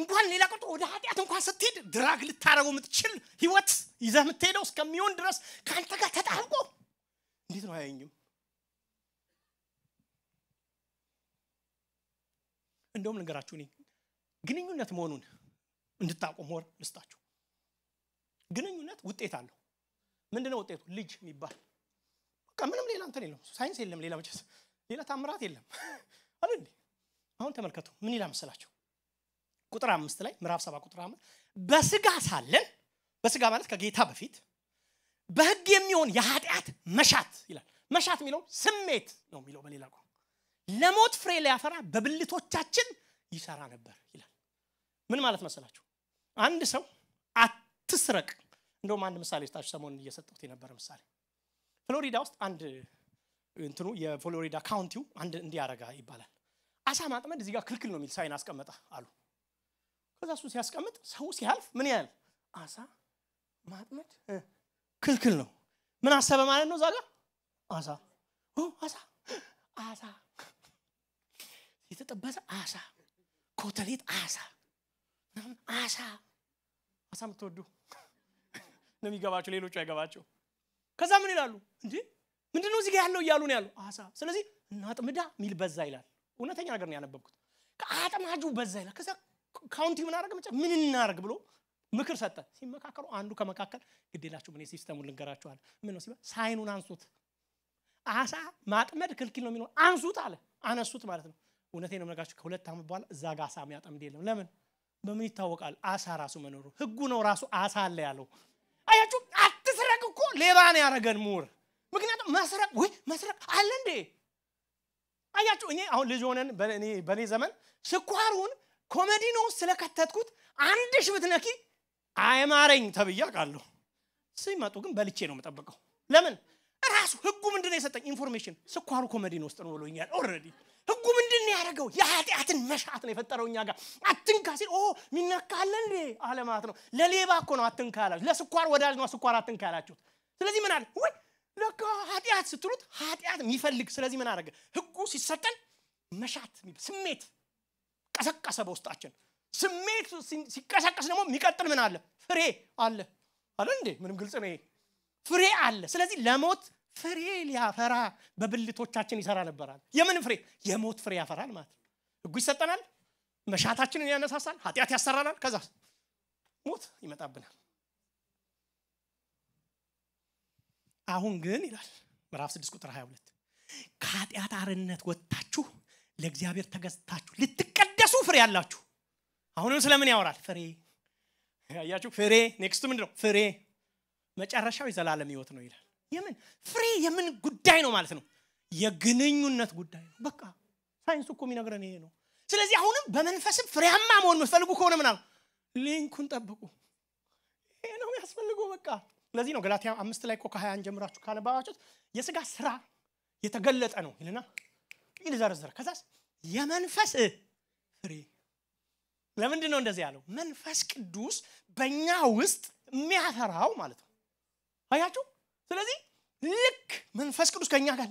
እንኳን ሌላ ቅጦ ወደ ኃጢአት እንኳን ስትሄድ ድራግ ልታደረጉ የምትችል ህይወት ይዘህ የምትሄደው እስከሚሆን ድረስ ከአንተ ጋር ተጣብቆ እንዴት ነው አያኝም? እንደውም ነገራችሁ እኔ ግንኙነት መሆኑን እንድታቆም ሞር ልስጣችሁ። ግንኙነት ውጤት አለው። ምንድነው ውጤቱ? ልጅ የሚባል በቃ ምንም ሌላ እንትን የለም። ሳይንስ የለም። ሌላ መቼስ ሌላ ታምራት የለም አለ እንዴ። አሁን ተመልከቱ ምን ይላል መሰላችሁ? ቁጥር አምስት ላይ ምዕራፍ ሰባ ቁጥር አምስት በስጋ ሳለን በስጋ ማለት ከጌታ በፊት በህግ የሚሆን የኃጢአት መሻት ይላል። መሻት የሚለው ስሜት ነው የሚለው በሌላ ቋ ለሞት ፍሬ ሊያፈራ በብልቶቻችን ይሰራ ነበር ይላል። ምን ማለት መሰላችሁ? አንድ ሰው አትስረቅ። እንደውም አንድ ምሳሌ ስታችሁ ሰሞን እየሰጠሁት የነበረ ምሳሌ ፍሎሪዳ ውስጥ አንድ እንትኑ የፍሎሪዳ ካውንቲው አንድ እንዲያረጋ ይባላል። አሳ ማጥመድ እዚህ ጋር ክልክል ነው የሚል ሳይን አስቀመጠ አሉ። ከዛ እሱ ሲያስቀምጥ ሰው ሲያልፍ ምን ያህል አሳ ማጥመድ ክልክል ነው። ምን አሰበ ማለት ነው? ዛጋ አሳ አሳ አሳ የተጠበሰ አሳ፣ ኮተሌት አሳ፣ አሳ አሳ የምትወዱ ነው የሚገባቸው፣ ሌሎቹ አይገባቸው ከዛ ምን ይላሉ እንዴ ምንድነው እዚህ ጋር ያለው እያሉ ነው ያሉ አሳ ስለዚህ እናጥምዳ ሚል በዛ ይላል እውነተኛ ነገር ነው ያነበብኩት ከአጥማጁ በዛ ይላል ከዛ ካውንቲ ምን አረግ መጫ ምን እናርግ ብሎ ምክር ሰጠ ሲመካከሉ አንዱ ከመካከል ግዴላችሁ ምን ሲስተሙ ልንገራችኋል ምን ነው ሲባል ሳይኑን አንሱት አሳ ማጥመድ ክልክል ነው የሚለው አንሱት አለ አነሱት ማለት ነው እውነቴ ነው ነጋችሁ ከሁለት ዓመት በኋላ እዛ ጋር አሳ የሚያጠምድ የለም ለምን በምን ይታወቃል አሳ ራሱ መኖሩ ህጉ ነው ራሱ አሳ አለ ያለው አያችሁ ሌባ ነው ያደረገን ሙር ምክንያቱም መስረቅ ወይ መስረቅ አለ እንዴ? አያችሁ፣ እኔ አሁን ልጅ ሆነን በእኔ ዘመን ስኳሩን ኮሜዲ ነው ስለከተትኩት አንድ ሽብት ነኪ አይማረኝ ተብዬ አውቃለሁ። ሲመጡ ግን በልቼ ነው የምጠብቀው። ለምን ራሱ ህጉ ምንድን ነው የሰጠኝ ኢንፎርሜሽን? ስኳሩ ኮሜዲን ውስጥ ነው ብሎኛል። ኦልሬዲ ህጉ ምንድን ነው ያደረገው? የኃጢአትን መሻት ነው የፈጠረው እኛ ጋር። አትንካ ሲል ኦ ሚነካለ እንዴ አለማት ነው። ለሌባ እኮ ነው አትንካ ያላችሁ። ለስኳር ወዳጅ ነው ስኳር አትንካ ያላችሁት። ስለዚህ ምን አለ ወይ ለካ ኃጢአት ስትሉት ኃጢአት የሚፈልግ ስለዚህ ምን አደረገ ህጉ ሲሰጠን መሻት ስሜት ቀሰቀሰ በውስጣችን ስሜት ሲቀሰቀስ ደግሞ የሚቀጥል ምን አለ ፍሬ አለ አለ እንዴ ምንም ግልጽ ነው ፍሬ አለ ስለዚህ ለሞት ፍሬ ሊያፈራ በብልቶቻችን ይሰራ ነበራል የምን ፍሬ የሞት ፍሬ ያፈራል ማለት ህጉ ይሰጠናል መሻታችንን ያነሳሳል ኃጢአት ያሰራናል ከዛ ሞት ይመጣብናል አሁን ግን ይላል ምዕራፍ 6 ቁጥር 22 ከኃጢአት አርነት ወጥታችሁ ለእግዚአብሔር ተገዝታችሁ ልትቀደሱ ፍሬ ያላችሁ አሁንም ስለምን ያወራል ፍሬ ያያችሁ ፍሬ ኔክስቱ ምንድ ነው ፍሬ መጨረሻው የዘላለም ህይወት ነው ይላል የምን ፍሬ የምን ጉዳይ ነው ማለት ነው የግንኙነት ጉዳይ ነው በቃ ሳይንሱ እኮ የሚነግረን ይሄ ነው ስለዚህ አሁንም በመንፈስም ፍሬያማ መሆን የምትፈልጉ ከሆነ ምናል ሊንኩን ጠብቁ ይሄ ነው ያስፈልገው በቃ ስለዚህ ነው ገላትያ አምስት ላይ እኮ ከሀያን ጀምራችሁ ካነባባችሁት የስጋ ስራ የተገለጠ ነው ይልና ይልዘረዘረ ከዛስ የመንፈስ ፍሬ ለምንድን ነው እንደዚህ ያለው መንፈስ ቅዱስ በእኛ ውስጥ የሚያፈራው ማለት ነው አያችሁ ስለዚህ ልክ መንፈስ ቅዱስ ከእኛ ጋር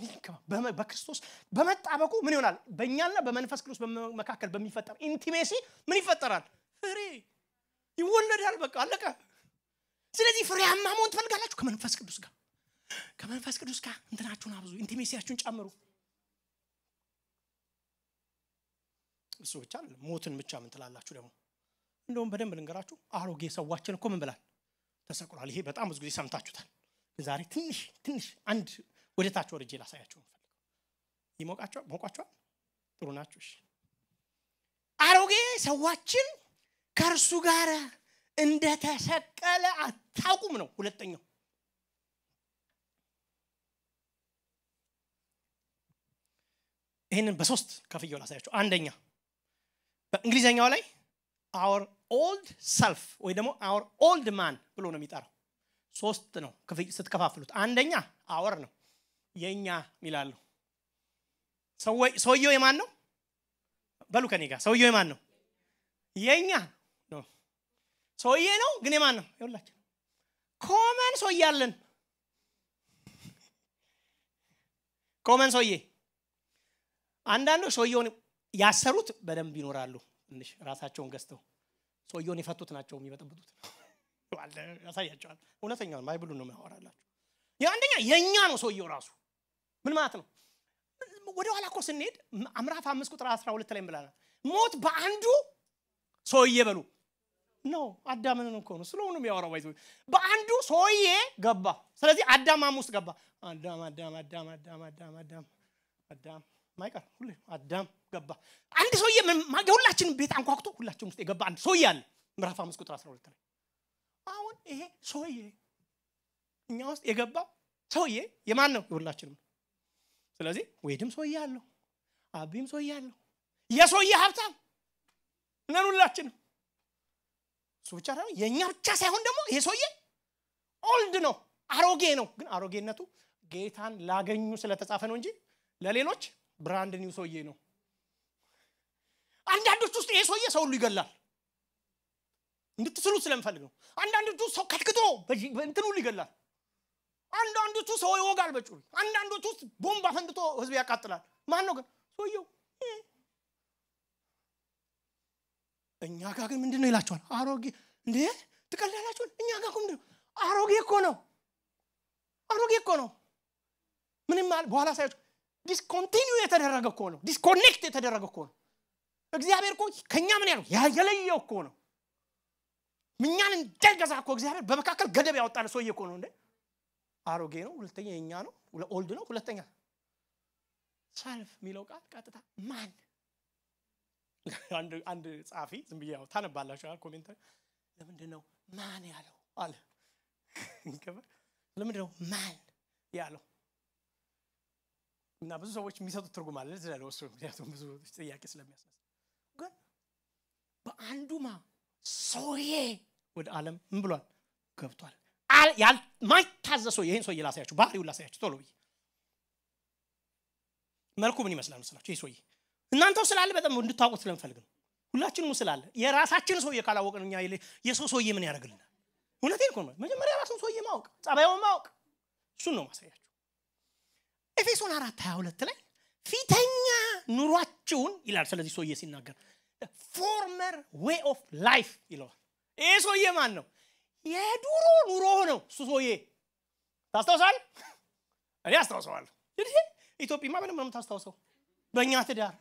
በክርስቶስ በመጣበቁ ምን ይሆናል በእኛና በመንፈስ ቅዱስ መካከል በሚፈጠር ኢንቲሜሲ ምን ይፈጠራል ፍሬ ይወለዳል በቃ አለቀ ስለዚህ ፍሬያማ መሆን ትፈልጋላችሁ ከመንፈስ ቅዱስ ጋር ከመንፈስ ቅዱስ ጋር እንትናችሁን አብዙ ኢንቲሜሲያችሁን ጨምሩ እሱ ብቻ ሞትን ብቻ ምን ትላላችሁ ደግሞ እንደውም በደንብ ልንገራችሁ አሮጌ ሰዋችን እኮ ምን ብላል ተሰቅሏል ይሄ በጣም ብዙ ጊዜ ሰምታችሁታል ዛሬ ትንሽ ትንሽ አንድ ወደ ታች ወርጄ ላሳያችሁ ምፈልገው ይሞቃቸዋል ጥሩ ናችሁ አሮጌ ሰዋችን ከእርሱ ጋር እንደተሰቀለ አታውቁም ነው ሁለተኛው። ይህንን በሶስት ከፍየው ላሳያቸው። አንደኛ በእንግሊዝኛው ላይ አወር ኦልድ ሰልፍ ወይ ደግሞ አወር ኦልድ ማን ብሎ ነው የሚጠራው። ሶስት ነው ስትከፋፍሉት። አንደኛ አወር ነው የእኛ ይላሉ። ሰውየው የማን ነው? በሉ ከኔ ጋር ሰውየው የማን ነው? የእኛ ሰውዬ ነው ግን የማን ነው ይሁላችን ኮመን ሰውዬ አለን ኮመን ሰውዬ አንዳንዶች ሰውየውን ያሰሩት በደንብ ይኖራሉ ትንሽ ራሳቸውን ገዝተው ሰውየውን የፈቱት ናቸው የሚበጠብጡት ያሳያቸዋል እውነተኛውን ባይብሉ ነው ያወራላቸው አንደኛ የእኛ ነው ሰውየው ራሱ ምን ማለት ነው ወደ ኋላ ኮ ስንሄድ አምራፍ አምስት ቁጥር አስራ ሁለት ላይ ብላለ ሞት በአንዱ ሰውዬ በሉ ነው አዳምንን እኮ ነው ስለሆኑ የሚያወራው ባይዘ በአንዱ ሰውዬ ገባ ስለዚህ አዳም ማም ውስጥ ገባ አዳም አዳም አዳም አዳም አዳም አዳም አዳም ማይቀር ሁሌ አዳም ገባ አንድ ሰውዬ የሁላችንም ቤት አንኳኩቶ ሁላችን ውስጥ የገባ አንድ ሰውዬ አለ ምዕራፍ አምስት ቁጥር 12 ላይ አሁን ይሄ ሰውዬ እኛ ውስጥ የገባው ሰውዬ የማን ነው የሁላችንም ስለዚህ ወይድም ሰውዬ አለው አቢም ሰውዬ አለው የሰውዬ ሀብታም ነን ሁላችንም እሱ ብቻ ሳይሆን የእኛ ብቻ ሳይሆን ደግሞ ይሄ ሰውዬ ኦልድ ነው፣ አሮጌ ነው። ግን አሮጌነቱ ጌታን ላገኙ ስለተጻፈ ነው እንጂ ለሌሎች ብራንድ ኒው ሰውዬ ነው። አንዳንዶች ውስጥ ይሄ ሰውዬ ሰው ሁሉ ይገላል። እንድትስሉት ስለምፈልግ ነው። አንዳንዶቹ ሰው ከትክቶ እንትን ሁሉ ይገላል። አንዳንዶቹ ሰው ይወጋል በጩ አንዳንዶቹ ውስጥ ቦምብ አፈንድቶ ህዝብ ያቃጥላል። ማን ነው ግን ሰውየው እኛ ጋር ግን ምንድን ነው ይላቸዋል አሮጌ እንዴ ትቀላላችሁን እኛ ጋር ምንድን ነው አሮጌ እኮ ነው አሮጌ እኮ ነው ምንም በኋላ ሳዮች ዲስኮንቲኒው የተደረገ እኮ ነው ዲስኮኔክት የተደረገ እኮ ነው እግዚአብሔር እኮ ከእኛ ምን ያለው የለየው እኮ ነው እኛን እንደገዛ እኮ እግዚአብሔር በመካከል ገደብ ያወጣለ ሰውዬ እኮ ነው እንዴ አሮጌ ነው ሁለተኛ የኛ ነው ኦልድ ነው ሁለተኛ ሰልፍ የሚለው ቃል ቀጥታ ማን አንድ ጸሐፊ ዝም ብዬ ታነባላችሁ ኮሜንት ለምንድን ነው ማን ያለው አለ። ለምንድን ነው ማን ያለው? እና ብዙ ሰዎች የሚሰጡት ትርጉም አለ ለዚ ለወስ ምክንያቱም ብዙ ጥያቄ ስለሚያስነሳ ግን በአንዱማ ሰውዬ ወደ አለም ምን ብሏል ገብቷል። ማይታዘ ሰው ይህን ሰውዬ ላሳያችሁ፣ ባህሪውን ላሳያችሁ ቶሎ ብዬ መልኩ ምን ይመስላል መስላችሁ ይህ ሰውዬ እናንተው ስላለ በጣም እንድታውቁት ስለምፈልግ ነው። ሁላችንም ስላለ የራሳችን ሰውዬ ካላወቅን እኛ የሰው ሰውዬ ምን ያደርግልናል? እውነቴን እኮ መጀመሪያ የራሱን ሰውዬ ማወቅ፣ ጸባዩን ማወቅ፣ እሱን ነው ማሳያቸው። ኤፌሶን አራት ሀያ ሁለት ላይ ፊተኛ ኑሯችሁን ይላል። ስለዚህ ሰውዬ ሲናገር ፎርመር ዌይ ኦፍ ላይፍ ይለዋል። ይሄ ሰውዬ ማን ነው? የዱሮ ኑሮ ነው እሱ ሰውዬ። ታስታውሳል? እኔ አስታውሰዋለሁ። እንግዲህ ኢትዮጵያማ በደንብ ነው የምታስታውሰው። በእኛ ትዳር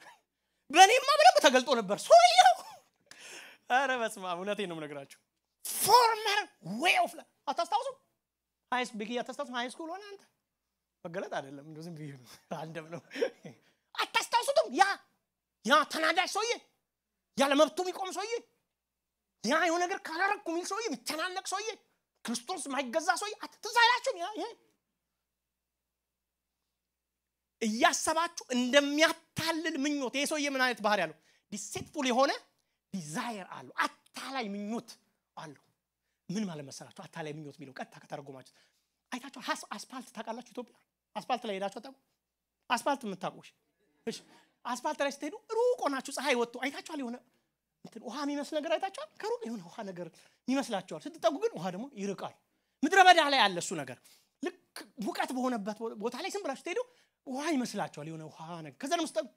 በእኔማ በደንብ ተገልጦ ነበር ሰውየው። አረ በስማ እውነቴ ነው የምነግራችሁ። ፎርመር ዌይ ኦፍ ላይፍ አታስታውሱም? ሃይስ ቢግ አታስታውሱ ሃይ ስኩል ሆነ አንተ መገለጥ አይደለም እንደው ዝም ነው አንደም ነው አታስታውሱትም? ያ ያ ተናዳጅ ሰውዬ፣ ያ ለመብቱ የሚቆም ሰውዬ፣ ያ የሆነ ነገር ካላረግኩ የሚል ሰውዬ፣ የሚተናነቅ ሰውዬ፣ ክርስቶስ ማይገዛ ሰውዬ ትዝ ይሄ እያሰባችሁ እንደሚያታልል ምኞት ይሄ ሰውዬ ምን አይነት ባህር ያለው ዲሴትፉል የሆነ ዲዛየር አለው አታላይ ምኞት አለው ምን ማለት መሰላችሁ አታላይ ምኞት የሚለው ቀጥታ ከተረጎማችሁ አይታችሁ አስፋልት ታውቃላችሁ ኢትዮጵያ አስፋልት ላይ ሄዳችሁ አታውቁ አስፋልት የምታውቁሽ እሺ ላይ ስትሄዱ ሩቅ ሆናችሁ ፀሐይ ወጥቶ አይታችኋል የሆነ እንትን ውሃ የሚመስል ነገር አይታችኋል ከሩቅ የሆነ ውሃ ነገር ይመስላችኋል ስትጠጉ ግን ውሃ ደግሞ ይርቃል ምድረ በዳ ላይ ያለሱ እሱ ነገር ልክ ሙቀት በሆነበት ቦታ ላይ ስም ብላችሁ ስትሄዱ ውሃ ይመስላቸዋል። የሆነ ውሃ ነገር ከዛ ደግሞ ስጠም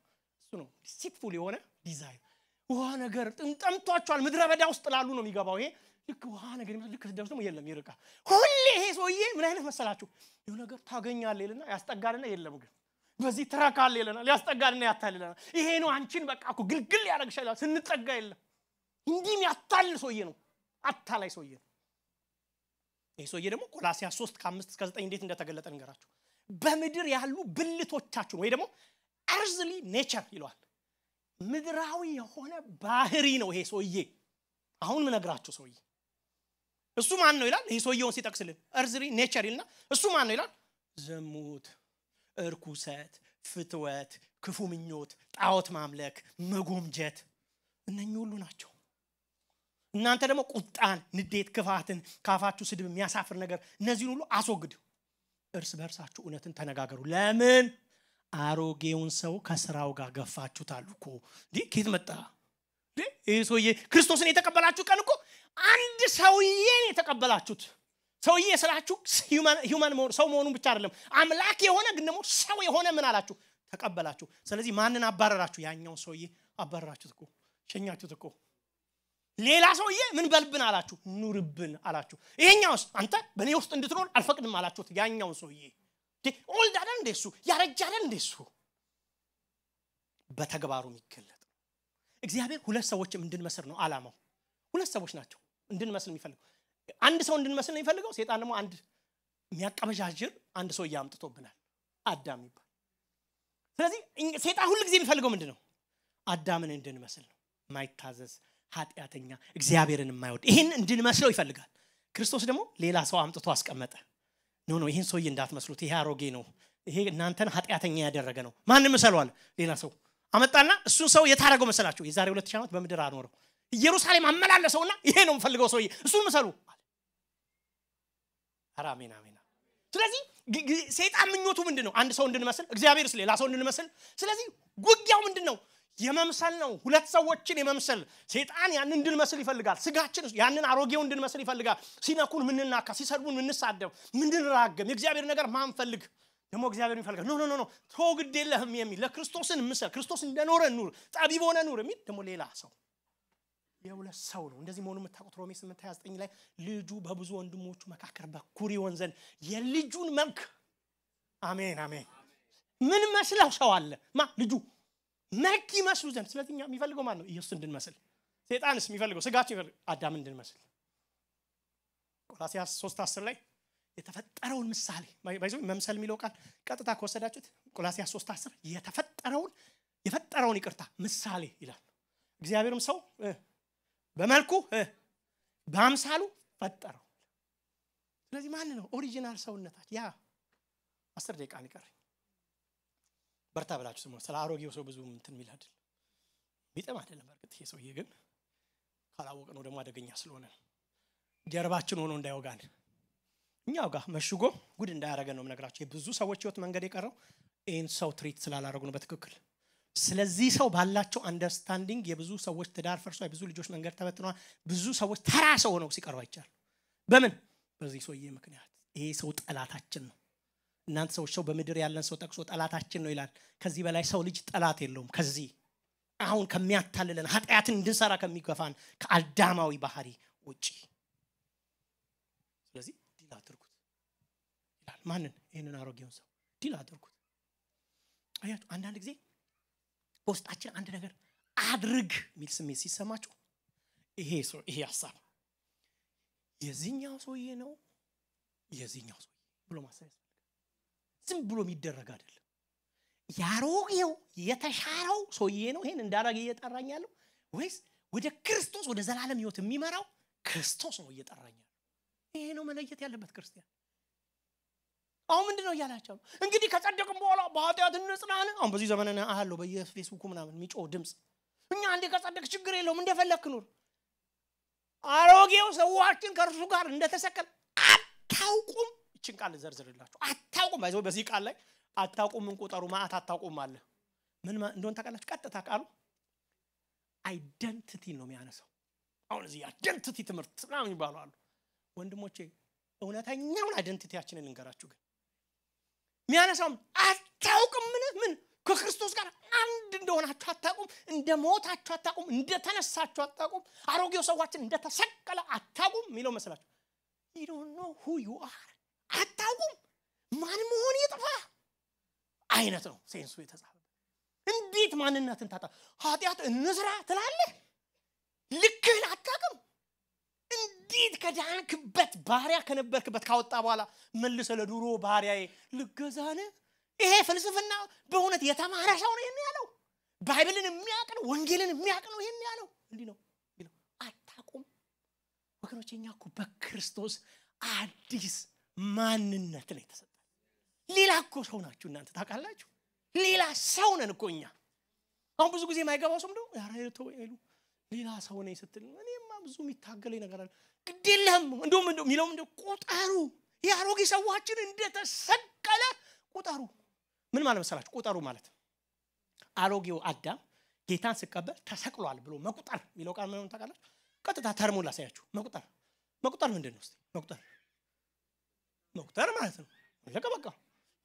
እሱ ነው ሲክፉል የሆነ ዲዛይን ውሃ ነገር ጠምቷቸዋል። ምድረ በዳ ውስጥ ላሉ ነው የሚገባው ይሄ ልክ ውሃ ነገር ይመስል ልክ ስትደርስ ደግሞ የለም ይርቃ ሁሌ ይሄ ሰውዬ ምን አይነት መሰላችሁ ይሁ ነገር ታገኛለ ይልና ያስጠጋልና የለም ግን በዚህ ትረካል ይለናል፣ ያስጠጋልና ያታልለናል። ይሄ ነው አንቺን በቃ እኮ ግልግል ያደረግሻል ስንጠጋ የለም እንዲህም ያታል ሰውዬ ነው፣ አታላይ ሰውዬ ነው። ይህ ሰውዬ ደግሞ ቆላሲያስ 3 ከ5 እስከ 9 እንዴት እንደተገለጠ ንገራችሁ በምድር ያሉ ብልቶቻችን ወይ ደግሞ እርዝሊ ኔቸር ይለዋል ምድራዊ የሆነ ባህሪ ነው ይሄ ሰውዬ አሁን ምነግራችሁ ሰውዬ እሱ ማን ነው ይላል ይህ ሰውየውን ሲጠቅስልን እርዝሪ ኔቸር ይልና እሱ ማን ነው ይላል ዝሙት እርኩሰት ፍትወት ክፉ ምኞት ጣዖት ማምለክ መጎምጀት እነኚህ ሁሉ ናቸው እናንተ ደግሞ ቁጣን ንዴት ክፋትን ካፋችሁ ስድብ የሚያሳፍር ነገር እነዚህን ሁሉ አስወግድ እርስ በእርሳችሁ እውነትን ተነጋገሩ ለምን አሮጌውን ሰው ከስራው ጋር ገፋችሁት አሉ እኮ ኬት መጣ ይህ ሰውዬ ክርስቶስን የተቀበላችሁ ቀን እኮ አንድ ሰውዬን የተቀበላችሁት ሰውዬ ስላችሁ ሂውማን ሰው መሆኑን ብቻ አይደለም አምላክ የሆነ ግን ደግሞ ሰው የሆነ ምን አላችሁ ተቀበላችሁ ስለዚህ ማንን አባረራችሁ ያኛውን ሰውዬ አባረራችሁት እኮ ሸኛችሁት እኮ ሌላ ሰውዬ ምን በልብን አላችሁ ኑርብን አላችሁ ይሄኛውስ አንተ በእኔ ውስጥ እንድትኖር አልፈቅድም አላችሁት ያኛውን ሰውዬ ኦልድ አለ እንደ እሱ ያረጃ አለ እንደ እሱ በተግባሩ የሚገለጥ እግዚአብሔር ሁለት ሰዎችም እንድንመስር ነው አላማው ሁለት ሰዎች ናቸው እንድንመስል የሚፈልገው አንድ ሰው እንድንመስል ነው የሚፈልገው ሴጣን ደግሞ አንድ የሚያቀበዣዥር አንድ ሰው እያምጥቶብናል አዳም ይባል ስለዚህ ሴጣን ሁል ጊዜ የሚፈልገው ምንድን ነው አዳምን እንድንመስል ነው ማይታዘዝ ኃጢአተኛ እግዚአብሔርን የማይወድ ይህን እንድንመስለው ይፈልጋል ክርስቶስ ደግሞ ሌላ ሰው አምጥቶ አስቀመጠ ኖ ኖ ይህን ሰውዬ እንዳትመስሉት ይሄ አሮጌ ነው ይሄ እናንተን ኃጢአተኛ ያደረገ ነው ማንም ምሰሏል ሌላ ሰው አመጣና እሱን ሰው የታረገው መሰላችሁ? የዛሬ ሁለት ዓመት በምድር አኖረው ኢየሩሳሌም አመላለሰውና ይሄ ነው የምፈልገው ሰውዬ እሱን ምሰሉ አረ አሜን አሜን ስለዚህ ሴጣን ምኞቱ ምንድን ነው አንድ ሰው እንድንመስል እግዚአብሔርስ ሌላ ሰው እንድንመስል ስለዚህ ውጊያው ምንድን ነው የመምሰል ነው። ሁለት ሰዎችን የመምሰል ሴጣን ያን እንድንመስል ይፈልጋል። ስጋችን ያንን አሮጌው እንድንመስል ይፈልጋል። ሲነኩን ምንናካ፣ ሲሰድቡን ምንሳደብ፣ ምንድንራገም፣ የእግዚአብሔር ነገር ማንፈልግ ደግሞ እግዚአብሔር ይፈልጋል። ኖ ኖ ኖ ቶ ግድ የለህም የሚል ለክርስቶስን ምሰል፣ ክርስቶስ እንደኖረ ኑር፣ ጠቢብ ሆነ ኑር የሚል ደግሞ ሌላ ሰው የሁለት ሰው ነው። እንደዚህ መሆኑ የምታውቁት ሮሜ 8 29 ላይ ልጁ በብዙ ወንድሞቹ መካከል በኩር ይሆን ዘንድ የልጁን መልክ አሜን አሜን። ምን መስለው ሰው አለ ማ ልጁ ነክ ይመስሉ ዘንድ ስለዚህ የሚፈልገው ማን ነው ኢየሱስ እንድንመስል ሴጣንስ የሚፈልገው ስጋችን ይፈልገው አዳም እንድንመስል ቆላሲያስ 3 10 ላይ የተፈጠረውን ምሳሌ መምሰል የሚለው ቃል ቀጥታ ከወሰዳችሁት ቆላሲያስ 3 10 የተፈጠረውን የፈጠረውን ይቅርታ ምሳሌ ይላል እግዚአብሔርም ሰው በመልኩ በአምሳሉ ፈጠረው ስለዚህ ማን ነው ኦሪጂናል ሰውነታችን ያ አስር ደቂቃ ይቀረኝ በርታ ብላችሁ ስሙ። ስለ አሮጌው ሰው ብዙ እንትን የሚል አይደል ሚጥም አይደለም። በእርግጥ ይሄ ሰውዬ ግን ካላወቅ ነው ደግሞ አደገኛ ስለሆነ ጀርባችን ሆኖ እንዳይወጋን እኛው ጋር መሽጎ ጉድ እንዳያረገን ነው የምነግራቸው። የብዙ ሰዎች ህይወት መንገድ የቀረው ይህን ሰው ትሪት ስላላረጉ ነው በትክክል። ስለዚህ ሰው ባላቸው አንደርስታንዲንግ የብዙ ሰዎች ትዳር ፈርሶ የብዙ ልጆች መንገድ ተበትኗል። ብዙ ሰዎች ተራ ሰው ሆነው ሲቀርባ አይቻል። በምን በዚህ ሰውዬ ምክንያት። ይሄ ሰው ጠላታችን ነው። እናንተ ሰዎች ሰው በምድር ያለን ሰው ጠቅሶ ጠላታችን ነው ይላል። ከዚህ በላይ ሰው ልጅ ጠላት የለውም። ከዚህ አሁን ከሚያታልለን ኃጢአትን እንድንሰራ ከሚገፋን ከአዳማዊ ባህሪ ውጪ። ስለዚህ ዲል አድርጉት ይላል። ማንን? ይህንን አሮጌውን ሰው ዲል አድርጉት። አያችሁ፣ አንዳንድ ጊዜ በውስጣችን አንድ ነገር አድርግ የሚል ስሜት ሲሰማችሁ ይሄ ይሄ ሀሳብ የዚህኛው ሰውዬ ነው የዚህኛው ሰው ብሎ ማሰብ ዝም ብሎ የሚደረግ አይደለም። ያሮጌው የተሻረው ሰውዬ ነው ይሄን እንዳረግ እየጠራኝ ያለው ወይስ ወደ ክርስቶስ ወደ ዘላለም ህይወት የሚመራው ክርስቶስ ነው እየጠራኝ ያለው? ይሄ ነው መለየት ያለበት ክርስቲያን። አሁን ምንድን ነው እያላቸው ነው? እንግዲህ ከጸደቅም በኋላ በኃጢአት እንጽናን። አሁን በዚህ ዘመን አለው በየፌስቡኩ ምናምን የሚጮ ድምፅ። እኛ አንዴ ከጸደቅ ችግር የለውም እንደፈለክ ኑር። አሮጌው ሰዋችን ከእርሱ ጋር እንደተሰቀል አታውቁም ይችን ቃል ልዘርዝርላችሁ። አታውቁም አይዞ በዚህ ቃል ላይ አታውቁም፣ እንቁጠሩ ማአት አታውቁም አለ። ምን እንደሆን ታውቃላችሁ? ቀጥታ ቃሉ አይደንቲቲ ነው የሚያነሳው። አሁን እዚህ አይደንቲቲ ትምህርት ምናምን ይባሉ አሉ። ወንድሞቼ እውነተኛውን አይደንቲቲያችንን እንገራችሁ። ግን የሚያነሳውም አታውቅም ምን ምን ከክርስቶስ ጋር አንድ እንደሆናችሁ አታቁም እንደ ሞታችሁ አታውቁም፣ እንደተነሳችሁ አታቁም አሮጌው ሰዋችን እንደተሰቀለ አታቁም የሚለው መስላችሁ ዩ ሁ ዩ አር ማን መሆን ይጥፋ አይነት ነው ሴንሱ የተጻፈ እንዴት ማንነትን ታጣ ኃጢአት እንስራ ትላለህ ልክህን አታቅም እንዴት ከዳንክበት ባህሪያ ከነበርክበት ካወጣ በኋላ መልሰ ለዱሮ ባህሪያ ልገዛን ይሄ ፍልስፍና በእውነት የተማረ ሰው ነው የሚያለው ባይብልን የሚያቅ ነው ወንጌልን የሚያቅ ነው ይህን ያለው እንዲ ነው አታቁም ወገኖች እኛ በክርስቶስ አዲስ ማንነት ነው የተሰጠ ሌላ እኮ ሰው ናችሁ እናንተ ታውቃላችሁ ሌላ ሰው ነን እኮ እኛ አሁን ብዙ ጊዜ የማይገባው ሰው ደግሞ ያረቶ ይሉ ሌላ ሰው ነኝ ስትል እኔማ ብዙ የሚታገለኝ ነገር አለ ግዴለህም እንደውም የሚለውም እንደ ቁጠሩ የአሮጌ ሰዋችን እንደተሰቀለ ቁጠሩ ምን ማለት መሰላችሁ ቁጠሩ ማለት አሮጌው አዳም ጌታን ስቀበል ተሰቅሏል ብሎ መቁጠር የሚለው ቃል ምን ታውቃላችሁ ቀጥታ ተርሞን ላሳያችሁ መቁጠር መቁጠር ምንድን ነው መቁጠር መቁጠር ማለት ነው ለቀ በቃ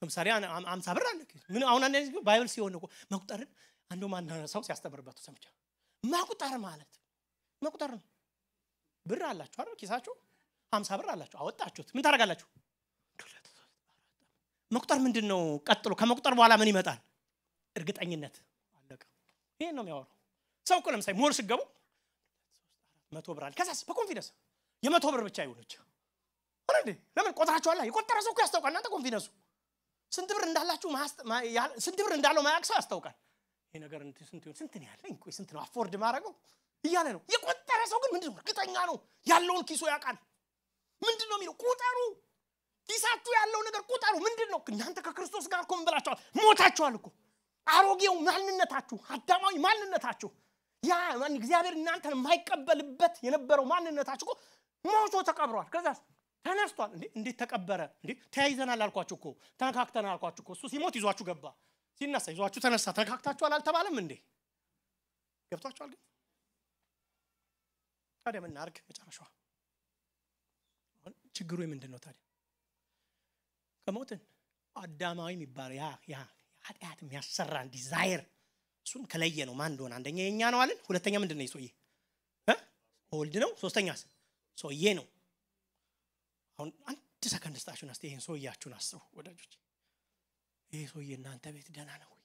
ለምሳሌ አምሳ ብር አለ ምን አሁን አንድ ባይብል ሲሆን እኮ መቁጠርን አንዱ ማን ሰው ሲያስተምርበቱ ሰምቻ መቁጠር ማለት መቁጠር ነው ብር አላችሁ አይደል ኪሳችሁ አምሳ ብር አላችሁ አወጣችሁት ምን ታደርጋላችሁ መቁጠር ምንድን ነው ቀጥሎ ከመቁጠር በኋላ ምን ይመጣል እርግጠኝነት አለቀ ይህን ነው የሚያወራው ሰው እኮ ለምሳሌ ሞል ስገቡ መቶ ብር አለ ከዛስ በኮንፊደንስ የመቶ ብር ብቻ ይሆነች ለምን ቆጥራችኋላ የቆጠረ ሰው እኮ ያስታውቃል እናንተ ኮንፊደንሱ ስንት ብር እንዳላችሁ ስንት ብር እንዳለው ማያቅ ሰው ያስታውቃል። ይሄ ነገር ስንት ይሆን ስንት ያለኝ ቆይ ስንት ነው አፎርድ ማድረገው እያለ ነው። የቆጠረ ሰው ግን ምንድን ነው እርግጠኛ ነው ያለውን ኪሶ ያውቃል። ምንድን ነው የሚለው ቁጠሩ፣ ኪሳችሁ ያለው ነገር ቁጠሩ። ምንድን ነው እናንተ ከክርስቶስ ጋር እኮ ምን ብላችኋል? ሞታችኋል እኮ አሮጌው ማንነታችሁ፣ አዳማዊ ማንነታችሁ ያ እግዚአብሔር እናንተን የማይቀበልበት የነበረው ማንነታችሁ እኮ ሞቶ ተቀብሯል። ከዛስ ተነስቷል። እንዴት ተቀበረ? እንዴ ተያይዘናል አልኳችሁ እኮ ተነካክተናል አልኳችሁ እኮ እሱ ሲሞት ይዟችሁ ገባ፣ ሲነሳ ይዟችሁ ተነሳ። ተነካክታችኋል አልተባለም እንዴ? ገብቷችኋል? ግን ታዲያ ምን እናድርግ? መጨረሻዋ ችግሩ የምንድን ነው ታዲያ? ከሞትን አዳማዊ የሚባል ያ ያ ኃጢአት የሚያሰራን ዲዛይር እሱን ከለየ ነው ማን እንደሆነ። አንደኛ የኛ ነው አለን። ሁለተኛ ምንድን ነው ሰውዬ? ኦልድ ነው። ሶስተኛስ ሰውዬ ነው። አሁን አንድ ሰከንድ ስጣችሁን እስቲ ይህን ሰውያችሁን አስቡ ወዳጆች። ይሄ ሰውዬ እናንተ ቤት ደህና ነው ወይ?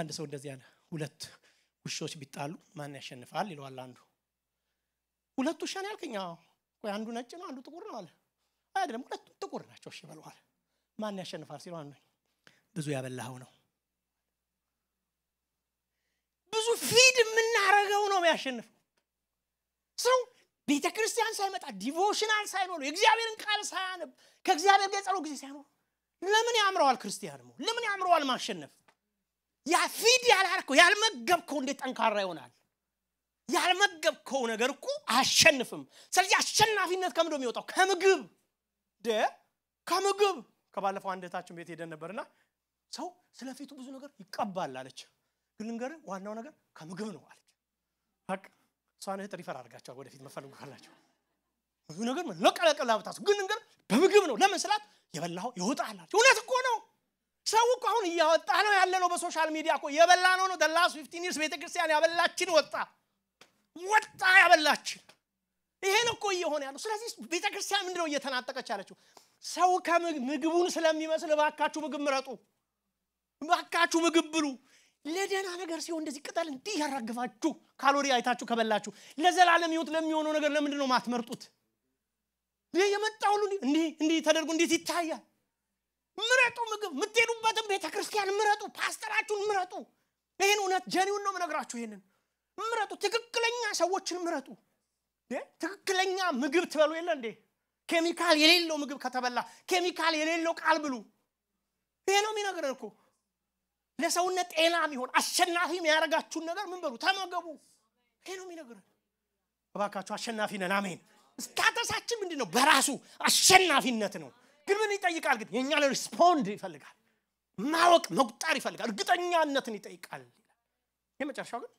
አንድ ሰው እንደዚህ ያለ ሁለት ውሾች ቢጣሉ ማን ያሸንፋል ይለዋል አንዱ። ሁለት ውሻ ነው ያልከኝ? ቆይ አንዱ ነጭ ነው አንዱ ጥቁር ነው አለ። አይደለም ሁለቱም ጥቁር ናቸው። እሺ በለዋል። ማን ያሸንፋል ሲለው አንዱ ብዙ ያበላኸው ነው ብዙ ፊድ የምናረገው ነው የሚያሸንፈው ሰው ቤተ ክርስቲያን ሳይመጣ ዲቮሽናል ሳይኖሩ የእግዚአብሔርን ቃል ሳያነብ ከእግዚአብሔር ጋር ጸሎት ጊዜ ሳይኖሩ ለምን ያምረዋል ክርስቲያን ለምን ያምረዋል ማሸነፍ ያ ፊድ ያላርከው ያልመገብከው እንዴት ጠንካራ ይሆናል ያልመገብከው ነገር እኮ አያሸንፍም ስለዚህ አሸናፊነት ከምዶ የሚወጣው ከምግብ ደ ከምግብ ከባለፈው አንደታችን ቤት ሄደን ነበርና ሰው ስለፊቱ ብዙ ነገር ይቀባል አለች ግን ልንገር ዋናው ነገር ከምግብ ነው አለች እሷን እህት ሪፈር አድርጋቸዋል። ወደፊት መፈልጉ ካላቸው ብዙ ነገር ለቀለቀ ላብታሱ ግን ነገር በምግብ ነው ለምን ስላት የበላኸው ይወጣል። እውነት እኮ ነው። ሰው እኮ አሁን እያወጣ ነው ያለ ነው። በሶሻል ሚዲያ እኮ የበላ ነው ነው ደላስ ፊፍቲን ይርስ ቤተክርስቲያን ያበላችን ወጣ ወጣ ያበላችን ይሄን እኮ እየሆነ ያለው። ስለዚህ ቤተክርስቲያን ምንድነው እየተናጠቀች ያለችው? ሰው ከምግቡን ስለሚመስል እባካችሁ ምግብ ምረጡ፣ እባካችሁ ምግብ ብሉ። ለደህና ነገር ሲሆን እንደዚህ ቅጠል እንዲህ ያራግፋችሁ ካሎሪ አይታችሁ ከበላችሁ ለዘላለም ህይወት ለሚሆነው ነገር ለምንድን ነው ማትመርጡት? ይህ የመጣ ሁሉ እንዲህ እንዲህ ተደርጎ እንዴት ይታያል? ምረጡ። ምግብ የምትሄዱበትን ቤተ ክርስቲያን ምረጡ። ፓስተራችሁን ምረጡ። ይህን እውነት ጀኒውን ነው ምነግራችሁ። ይህንን ምረጡ። ትክክለኛ ሰዎችን ምረጡ። ትክክለኛ ምግብ ትበሉ የለ እንዴ? ኬሚካል የሌለው ምግብ ከተበላ ኬሚካል የሌለው ቃል ብሉ። ይሄ ነው የሚነግረን እኮ ለሰውነት ጤና የሚሆን አሸናፊ የሚያደርጋችሁን ነገር ምን በሉ ተመገቡ ይሄ ነው የሚነግረን እባካችሁ አሸናፊ ነን አሜን ስታተሳችን ምንድን ነው በራሱ አሸናፊነት ነው ግን ምን ይጠይቃል ግን የእኛን ሪስፖንድ ይፈልጋል ማወቅ መቁጠር ይፈልጋል እርግጠኛነትን ይጠይቃል የመጨረሻው ግን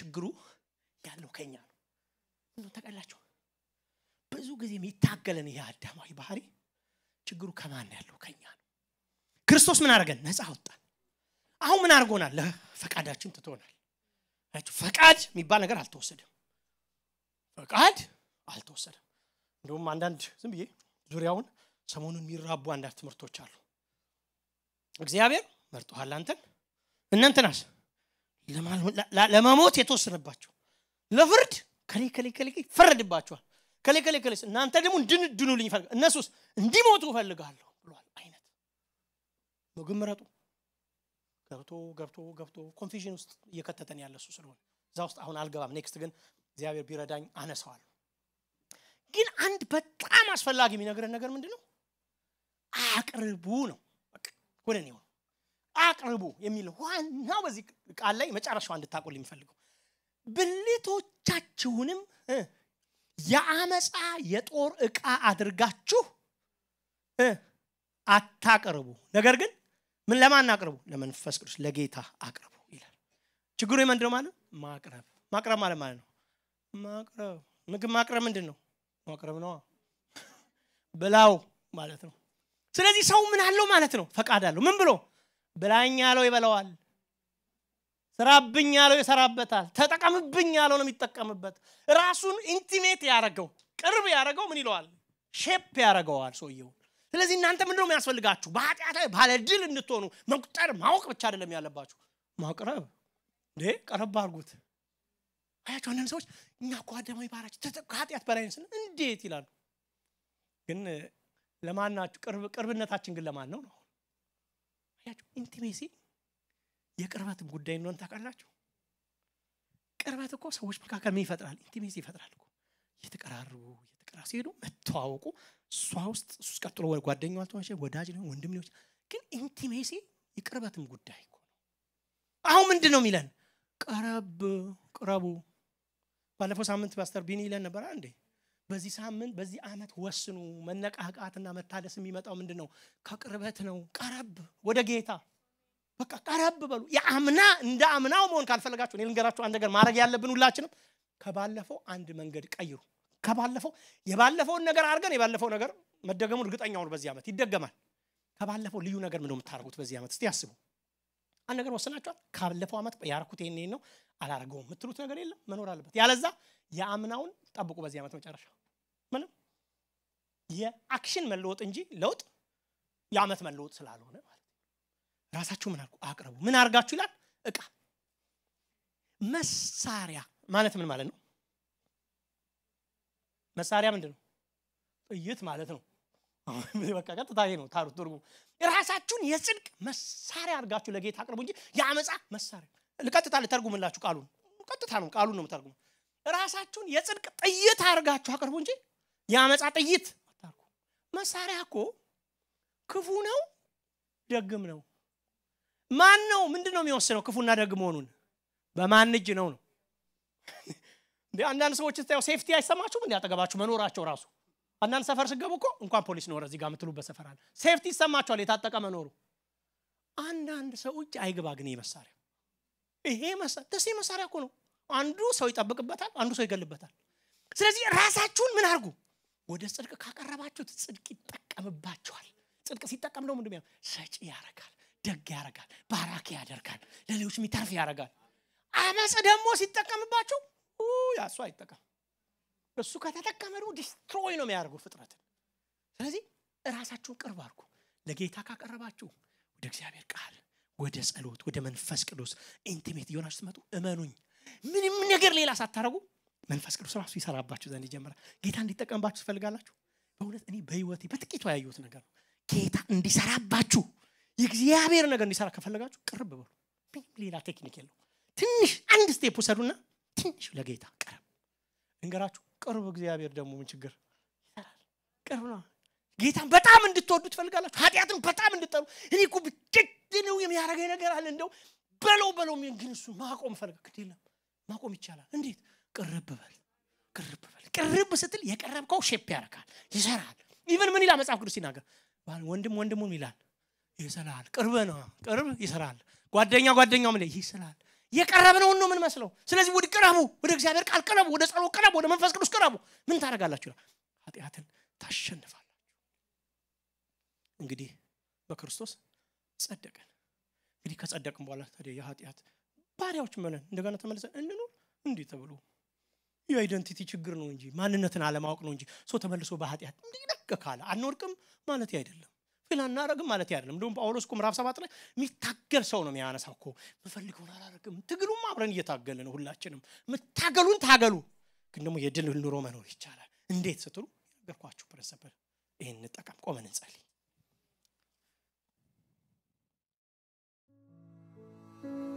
ችግሩ ያለው ከኛ ነው ነው ተቀላቸው ብዙ ጊዜ የሚታገለን ይህ አዳማዊ ባህሪ ችግሩ ከማን ያለው ከኛ ነው ክርስቶስ ምን አደረገን ነፃ አወጣን አሁን ምን አድርጎናል ለፈቃዳችን ትቶናል ፈቃድ የሚባል ነገር አልተወሰደም ፈቃድ አልተወሰደም እንደውም አንዳንድ ዝም ብዬ ዙሪያውን ሰሞኑን የሚራቡ አንዳንድ ትምህርቶች አሉ እግዚአብሔር መርጦሃል አንተን እናንተናስ ለመሞት የተወሰነባቸው ለፍርድ ከሌ ከሌ ከሌ ይፈረድባቸዋል ከሌ ከሌ ከሌ እናንተ ደግሞ እንድንድኑልኝ ይፈልጋል እነሱስ እንዲሞቱ እፈልጋለሁ ብሏል አይነት ምግብ ምረጡ ገብቶ ገብቶ ገብቶ ኮንፊዥን ውስጥ እየከተተን ያለ እሱ ስለሆነ እዛ ውስጥ አሁን አልገባም። ኔክስት ግን እግዚአብሔር ቢረዳኝ አነሰዋል ግን አንድ በጣም አስፈላጊ የሚነግረን ነገር ምንድን ነው? አቅርቡ ነው ወደ እኔ አቅርቡ የሚለው ዋናው በዚህ ቃል ላይ መጨረሻው እንድታቆል የሚፈልገው ብልቶቻችሁንም የአመፃ የጦር ዕቃ አድርጋችሁ አታቅርቡ፣ ነገር ግን ምን ለማን አቅርቡ? ለመንፈስ ቅዱስ ለጌታ አቅርቡ ይላል። ችግሩ ምንድን ነው ማለት ማቅረብ ማቅረብ ማለት ማለት ነው ማቅረብ ምግብ ማቅረብ ምንድን ነው? ማቅረብ ነው። ብላው ማለት ነው። ስለዚህ ሰው ምን አለው ማለት ነው? ፈቃድ አለው። ምን ብሎ ብላኛ ያለው ይበላዋል። ስራብኝ ያለው ይሰራበታል። ተጠቀምብኝ ያለው ነው የሚጠቀምበት። ራሱን ኢንቲሜት ያደረገው ቅርብ ያደረገው ምን ይለዋል? ሼፕ ያደረገዋል ሰውየውን ስለዚህ እናንተ ምንድነው የሚያስፈልጋችሁ በኃጢአት ላይ ባለድል እንድትሆኑ መቁጠር ማወቅ ብቻ አይደለም ያለባችሁ ማቅረብ እንዴ ቀረብ አርጉት አያቸው አንዳንድ ሰዎች እኛ እኮ አዳማዊ ከኃጢአት በላይ ስን እንዴት ይላሉ ግን ለማን ቅርብነታችን ግን ለማን ነው ነው አያቸው ኢንቲሜሲ የቅርበትም ጉዳይ እንደሆን ታቃላችሁ ቅርበት እኮ ሰዎች መካከል ምን ይፈጥራል ኢንቲሜሲ ይፈጥራል እኮ እየተቀራርቡ ስራ ሲሄዱ መተዋወቁ እሷ ውስጥ እሱ ቀጥሎ ጓደኛ አልተዋሸ ወዳጅ ሊሆን ወንድም ሊሆን ግን ኢንቲሜሲ የቅርበትም ጉዳይ እኮ ነው። አሁን ምንድን ነው የሚለን? ቀረብ ቅረቡ። ባለፈው ሳምንት ፓስተር ቢኒ ይለን ነበረ እንዴ በዚህ ሳምንት በዚህ አመት ወስኑ። መነቃቃትና መታደስ የሚመጣው ምንድን ነው? ከቅርበት ነው። ቀረብ ወደ ጌታ በቃ ቀረብ በሉ። የአምና እንደ አምናው መሆን ካልፈለጋችሁ እኔ ልንገራችሁ አንድ ነገር ማድረግ ያለብን ሁላችንም ከባለፈው አንድ መንገድ ቀይሩ። ከባለፈው የባለፈውን ነገር አድርገን የባለፈው ነገር መደገሙ እርግጠኛ በዚህ ዓመት ይደገማል። ከባለፈው ልዩ ነገር ምንድነው የምታደርጉት በዚህ ዓመት? እስቲ አስቡ። አንድ ነገር ወስናችኋል። ካለፈው ዓመት ያረኩት ይሄን ነው አላረገውም የምትሉት ነገር የለም፣ መኖር አለበት። ያለዛ የአምናውን ጠብቁ። በዚህ ዓመት መጨረሻ ምንም የአክሽን መለወጥ እንጂ ለውጥ የዓመት መለወጥ ስላልሆነ ማለት ራሳችሁ ምን አልኩ አቅርቡ። ምን አርጋችሁ ይላል እቃ መሳሪያ ማለት ምን ማለት ነው? መሳሪያ ምንድን ነው? ጥይት ማለት ነው። በቃ ቀጥታ ይሄ ነው ታሩት ትርጉሙ። ራሳችሁን የጽድቅ መሳሪያ አድርጋችሁ ለጌታ አቅርቡ እንጂ የአመፃ መሳሪያ ቀጥታ ልተርጉምላችሁ ቃሉን ቀጥታ ነው ቃሉን ነው የምተርጉመው። ራሳችሁን የጽድቅ ጥይት አድርጋችሁ አቅርቡ እንጂ የአመፃ ጥይት አታርጉ። መሳሪያ እኮ ክፉ ነው ደግም ነው። ማን ነው ምንድን ነው የሚወስነው ክፉና ደግ መሆኑን? በማን እጅ ነው ነው አንዳንድ ሰዎች ስታየው ሴፍቲ አይሰማችሁም? እንዲ አጠገባችሁ መኖራቸው ራሱ አንዳንድ ሰፈር ስገቡ እኮ እንኳን ፖሊስ ኖረ እዚህ ጋር የምትሉበት ሰፈር አለ። ሴፍቲ ይሰማችኋል የታጠቀ መኖሩ። አንዳንድ ሰው እጅ አይግባ ግን ይህ መሳሪያ ይሄ መሳሪያ ደሴ መሳሪያ እኮ ነው። አንዱ ሰው ይጠብቅበታል፣ አንዱ ሰው ይገልበታል። ስለዚህ ራሳችሁን ምን አድርጉ? ወደ ጽድቅ ካቀረባችሁት ጽድቅ ይጠቀምባችኋል። ጽድቅ ሲጠቀም ደግሞ ምንድነው ሰጪ ያረጋል፣ ደግ ያረጋል፣ ባራኪ ያደርጋል፣ ለሌሎች የሚተርፍ ያረጋል። አመፅ ደግሞ ሲጠቀምባቸው ያሱ አይጠቀም እሱ ከተጠቀመ ደግሞ ዲስትሮይ ነው የሚያደርጉ ፍጥረትን ስለዚህ ራሳችሁን ቅርብ አድርጉ ለጌታ ካቀረባችሁ ወደ እግዚአብሔር ቃል ወደ ጸሎት ወደ መንፈስ ቅዱስ ኢንቲሜት እየሆናችሁ ስትመጡ እመኑኝ ምንም ነገር ሌላ ሳታደረጉ መንፈስ ቅዱስ ራሱ ይሰራባችሁ ዘንድ ይጀምራል ጌታ እንዲጠቀምባችሁ ትፈልጋላችሁ በእውነት እኔ በህይወቴ በጥቂቱ ያየሁት ነገር ነው ጌታ እንዲሰራባችሁ የእግዚአብሔር ነገር እንዲሰራ ከፈለጋችሁ ቅርብ በሉ ሌላ ቴክኒክ የለው ትንሽ አንድ ስቴፕ ውሰዱና ትንሽ ለጌታ ቅርብ እንገራችሁ። ቅርብ እግዚአብሔር ደግሞ ምን ችግር ይሰራል? ቅርብ ነው። ጌታን በጣም እንድትወዱ ትፈልጋላችሁ። ኃጢአትን በጣም እንድጠሩ እኔ እኮ ብድግ ነው የሚያደረገኝ ነገር አለ እንደው በለው በለው ግን እሱ ማቆም ፈልግ ግድ የለም ማቆም ይቻላል። እንዴት? ቅርብ በል ቅርብ በል ቅርብ ስትል የቀረብከው ሼፕ ያረካል ይሰራል። ኢቨን ምን ይላል መጽሐፍ ቅዱስ ሲናገር ወንድም ወንድሙም ይላል ይሰራል። ቅርብ ነው፣ ቅርብ ይሰራል። ጓደኛ ጓደኛው ላይ ይሰራል የቀረብነውን ነው የምንመስለው። ስለዚህ ወደ ቅረቡ፣ ወደ እግዚአብሔር ቃል ቅረቡ፣ ወደ ጸሎት ቅረቡ፣ ወደ መንፈስ ቅዱስ ቅረቡ። ምን ታደርጋላችሁ ይላል? ኃጢአትን ታሸንፋላችሁ። እንግዲህ በክርስቶስ ጸደቀን። እንግዲህ ከጸደቅን በኋላ ታዲያ የኃጢአት ባሪያዎች መለን እንደገና ተመልሰን እንኑር እንዲህ ተብሎ የአይደንቲቲ ችግር ነው እንጂ ማንነትን አለማወቅ ነው እንጂ ሰው ተመልሶ በኃጢአት እንዲነቅ ካለ አንወድቅም ማለት አይደለም። ፌል አናረግም ማለት አይደለም። እንደውም ጳውሎስ እኮ ምዕራፍ ሰባት ላይ የሚታገል ሰው ነው የሚያነሳው እኮ የምፈልገውን አላረግም፣ ትግሉም አብረን እየታገል ነው። ሁላችንም የምታገሉን ታገሉ፣ ግን ደግሞ የድል ኑሮ መኖር ይቻላል። እንዴት ስትሉ ነገርኳችሁ። ፕሪንስፕል ይህን እንጠቀም። ቆመን እንጸልይ። thank you